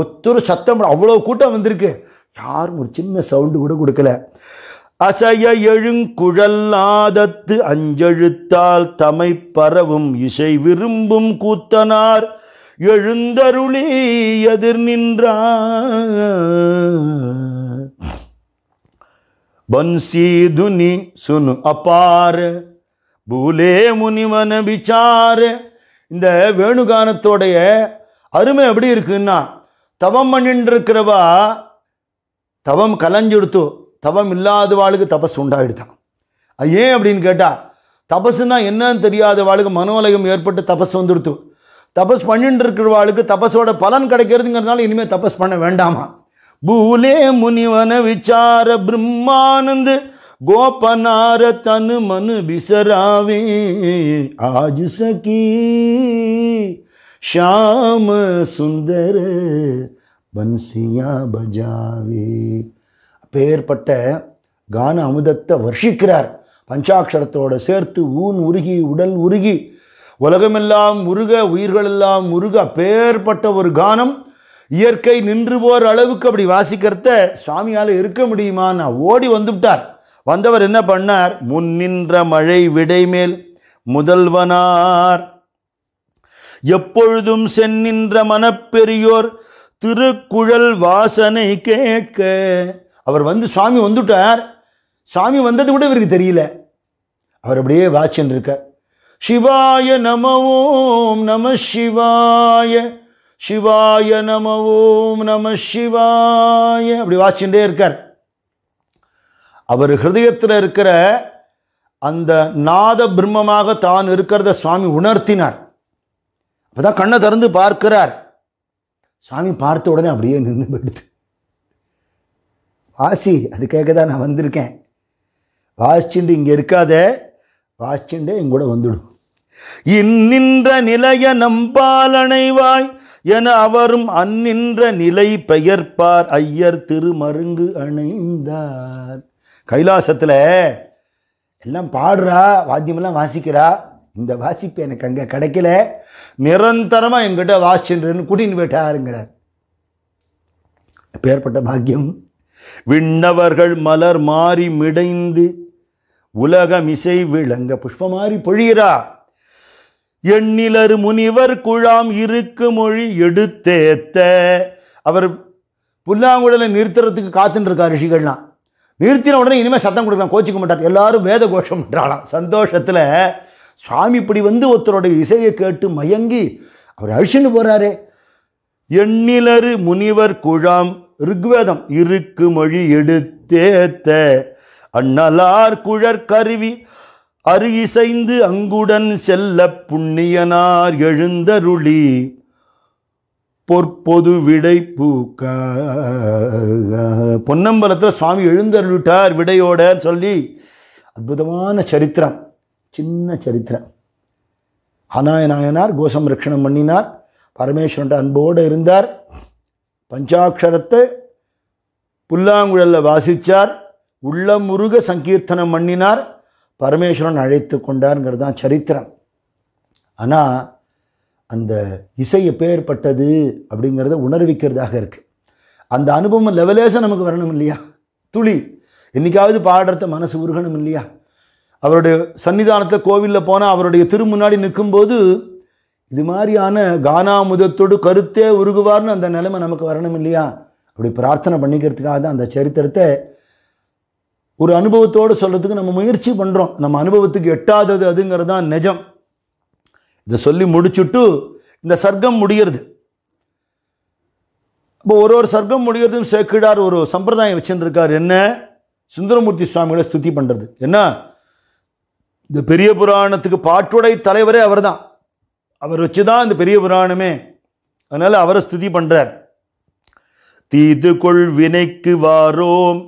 S1: ஒத்தொரு சத்தம் அவ்வளோ கூட்டம் வந்திருக்கு யாரும் ஒரு சின்ன சவுண்டு கூட கொடுக்கல அசைய எழுங்குழல்லாதத்து அஞ்செழுத்தால் தமை பரவும் இசை விரும்பும் கூத்தனார் எழுந்தருளி எதிர் நின்றார் बंसी धुनि सुन பூலே முனிவன விசார இந்த வேணுகானத்தோடைய அருமை எப்படி இருக்குன்னா தவம் பண்ணின்றிருக்கிறவா தவம் கலைஞ்சுடுத்து தவம் இல்லாத வாளுக்கு தபஸ் உண்டாயிடுதான் ஏன் அப்படின்னு கேட்டால் தபஸுன்னா என்னன்னு தெரியாத வாளுக்கு மனோலயம் ஏற்பட்டு தபஸ் வந்துடுத்து தபஸ் பண்ணிட்டு இருக்கிறவாளுக்கு தபஸோட பலன் கிடைக்கிறதுங்கிறதுனால இனிமேல் தபஸ் பண்ண வேண்டாமா பூலே முனிவன விசார பிரம்மானந்து கோபனார தனு மனு விசராவே ஆஜு சகி ஷாம சுந்தர பன்சியா பஜாவே பெயர்பட்ட கான அமுதத்தை வர்ஷிக்கிறார் பஞ்சாட்சரத்தோடு சேர்த்து ஊன் உருகி உடல் உருகி உலகமெல்லாம் முருக உயிர்களெல்லாம் முருக பேர்பட்ட ஒரு கானம் இயற்கை நின்று போகிற அளவுக்கு அப்படி வாசிக்கிறத சுவாமியால் இருக்க முடியுமா நான் ஓடி வந்துவிட்டார் வந்தவர் என்ன பண்ணார் முன் நின்ற மழை விடைமேல் முதல்வனார் எப்பொழுதும் சென்னின்ற மனப்பெரியோர் திருக்குழல் வாசனை கேட்க அவர் வந்து சுவாமி வந்துட்டார் சுவாமி வந்தது கூட இவருக்கு தெரியல அவர் அப்படியே வாட்சன் இருக்கார் சிவாய நமவோம் நம சிவாய சிவாய நமவோம் நம சிவாய அப்படி வாசிண்டே இருக்கார் அவர் ஹிருதயத்தில் இருக்கிற அந்த நாத பிரம்மமாக தான் இருக்கிறத சுவாமி உணர்த்தினார் அப்போதான் கண்ணை திறந்து பார்க்கிறார் சாமி பார்த்த உடனே அப்படியே நின்று போயிடுது வாசி அது கேட்க தான் நான் வந்திருக்கேன் வாசிச்சுண்டு இங்கே இருக்காத வாசிச்சுண்டே எங்கூட வந்துடும் இந்நின்ற நிலைய நம்பாலனைவாய் என அவரும் அந்நின்ற நிலை பெயர்ப்பார் ஐயர் திருமருங்கு அணைந்தார் கைலாசத்தில் எல்லாம் பாடுறா வாத்தியமெல்லாம் வாசிக்கிறா இந்த வாசிப்பு எனக்கு அங்கே கிடைக்கல நிரந்தரமாக எங்கிட்ட வாசின்றன்னு கூட்டின்னு வேட்டாருங்கிறார் பேர்பட்ட பாக்கியம் விண்ணவர்கள் மலர் மாறி மிடைந்து உலகமிசை விளங்க புஷ்பமாறி பொழிகிறா எண்ணிலரு முனிவர் குழாம் இருக்கு மொழி எடுத்தேத்த அவர் புல்லாங்குழலை நிறுத்துறதுக்கு காத்துன்னு இருக்கார் ரிஷிகள்லாம் நிறுத்தின உடனே இனிமேல் சத்தம் கொடுக்கலாம் கோச்சிக்க மாட்டார் எல்லாரும் வேத கோஷம் பண்ணுறாளாம் சந்தோஷத்தில் சுவாமி இப்படி வந்து ஒருத்தருடைய இசையை கேட்டு மயங்கி அவர் அழிச்சுன்னு போகிறாரே எண்ணிலரு முனிவர் குழாம் ருக்வேதம் இருக்கு மொழி எடுத்தேத்த அண்ணலார் குழற் கருவி அரு இசைந்து அங்குடன் செல்ல புண்ணியனார் எழுந்தருளி பொற்பொது விடை பூக்க பொன்னம்பலத்தில் சுவாமி எழுந்தருளிட்டார் விடையோடன்னு சொல்லி அற்புதமான சரித்திரம் சின்ன சரித்திரம் அநாய நாயனார் கோஷம் ரட்சணம் பண்ணினார் பரமேஸ்வரன் அன்போடு இருந்தார் பஞ்சாட்சரத்தை புல்லாங்குழலில் வாசித்தார் உள்ள முருக சங்கீர்த்தனம் பண்ணினார் பரமேஸ்வரன் அழைத்து கொண்டாருங்கிறது தான் சரித்திரம் ஆனால் அந்த இசை எப்பேற்பட்டது அப்படிங்கிறத உணர்விக்கிறதாக இருக்குது அந்த அனுபவம் லெவலேசம் நமக்கு வரணும் இல்லையா துளி என்றைக்காவது பாடுறத மனசு உருகணும் இல்லையா அவருடைய சன்னிதானத்தை கோவிலில் போனால் அவருடைய திரு முன்னாடி நிற்கும்போது இது மாதிரியான கானாமுதத்தோடு கருத்தே உருகுவார்னு அந்த நிலைமை நமக்கு வரணும் இல்லையா அப்படி பிரார்த்தனை பண்ணிக்கிறதுக்காக தான் அந்த சரித்திரத்தை ஒரு அனுபவத்தோடு சொல்கிறதுக்கு நம்ம முயற்சி பண்ணுறோம் நம்ம அனுபவத்துக்கு எட்டாதது அதுங்கிறது தான் நிஜம் இதை சொல்லி முடிச்சுட்டு இந்த சர்க்கம் முடிகிறது இப்போ ஒரு ஒரு சர்க்கம் முடிகிறதுன்னு சேர்க்கிடார் ஒரு சம்பிரதாயம் வச்சுருக்கார் என்ன சுந்தரமூர்த்தி சுவாமிகளை ஸ்துதி பண்ணுறது என்ன இந்த பெரிய புராணத்துக்கு பாட்டுடை தலைவரே அவர் தான் அவர் வச்சு தான் இந்த பெரிய புராணமே அதனால் அவரை ஸ்துதி பண்ணுறார் தீது கொள் வினைக்கு வாரோம்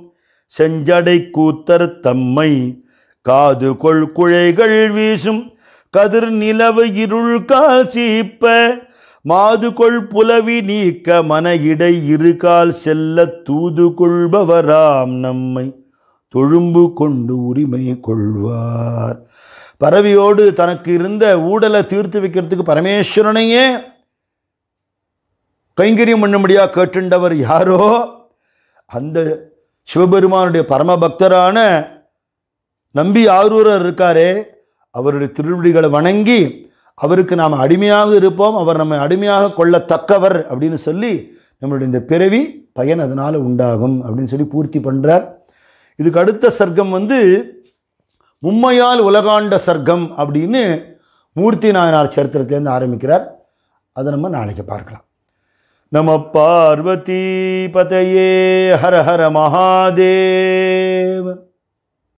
S1: செஞ்சடை கூத்தர் தம்மை காது கொள் குழைகள் வீசும் கதிர் நிலவு இருள் கால் சீப்ப மாது கொள் புலவி நீக்க மன இடை இருகால் செல்ல தூது கொள்பவராம் நம்மை தொழும்பு கொண்டு உரிமை கொள்வார் பறவையோடு தனக்கு இருந்த ஊடலை தீர்த்து வைக்கிறதுக்கு பரமேஸ்வரனையே கைங்கரியம் பண்ணும்படியாக கேட்டுண்டவர் யாரோ அந்த சிவபெருமானுடைய பரம பக்தரான நம்பி ஆரூரர் இருக்காரே அவருடைய திருவிடிகளை வணங்கி அவருக்கு நாம் அடிமையாக இருப்போம் அவர் நம்மை அடிமையாக கொள்ளத்தக்கவர் அப்படின்னு சொல்லி நம்மளுடைய இந்த பிறவி பயன் அதனால் உண்டாகும் அப்படின்னு சொல்லி பூர்த்தி பண்ணுறார் இதுக்கு அடுத்த சர்க்கம் வந்து மும்மையால் உலகாண்ட சர்க்கம் அப்படின்னு மூர்த்தி நாயனார் சரித்திரத்திலேருந்து ஆரம்பிக்கிறார் அதை நம்ம நாளைக்கு பார்க்கலாம் नमः पार्वतीपतये हर हर महादेव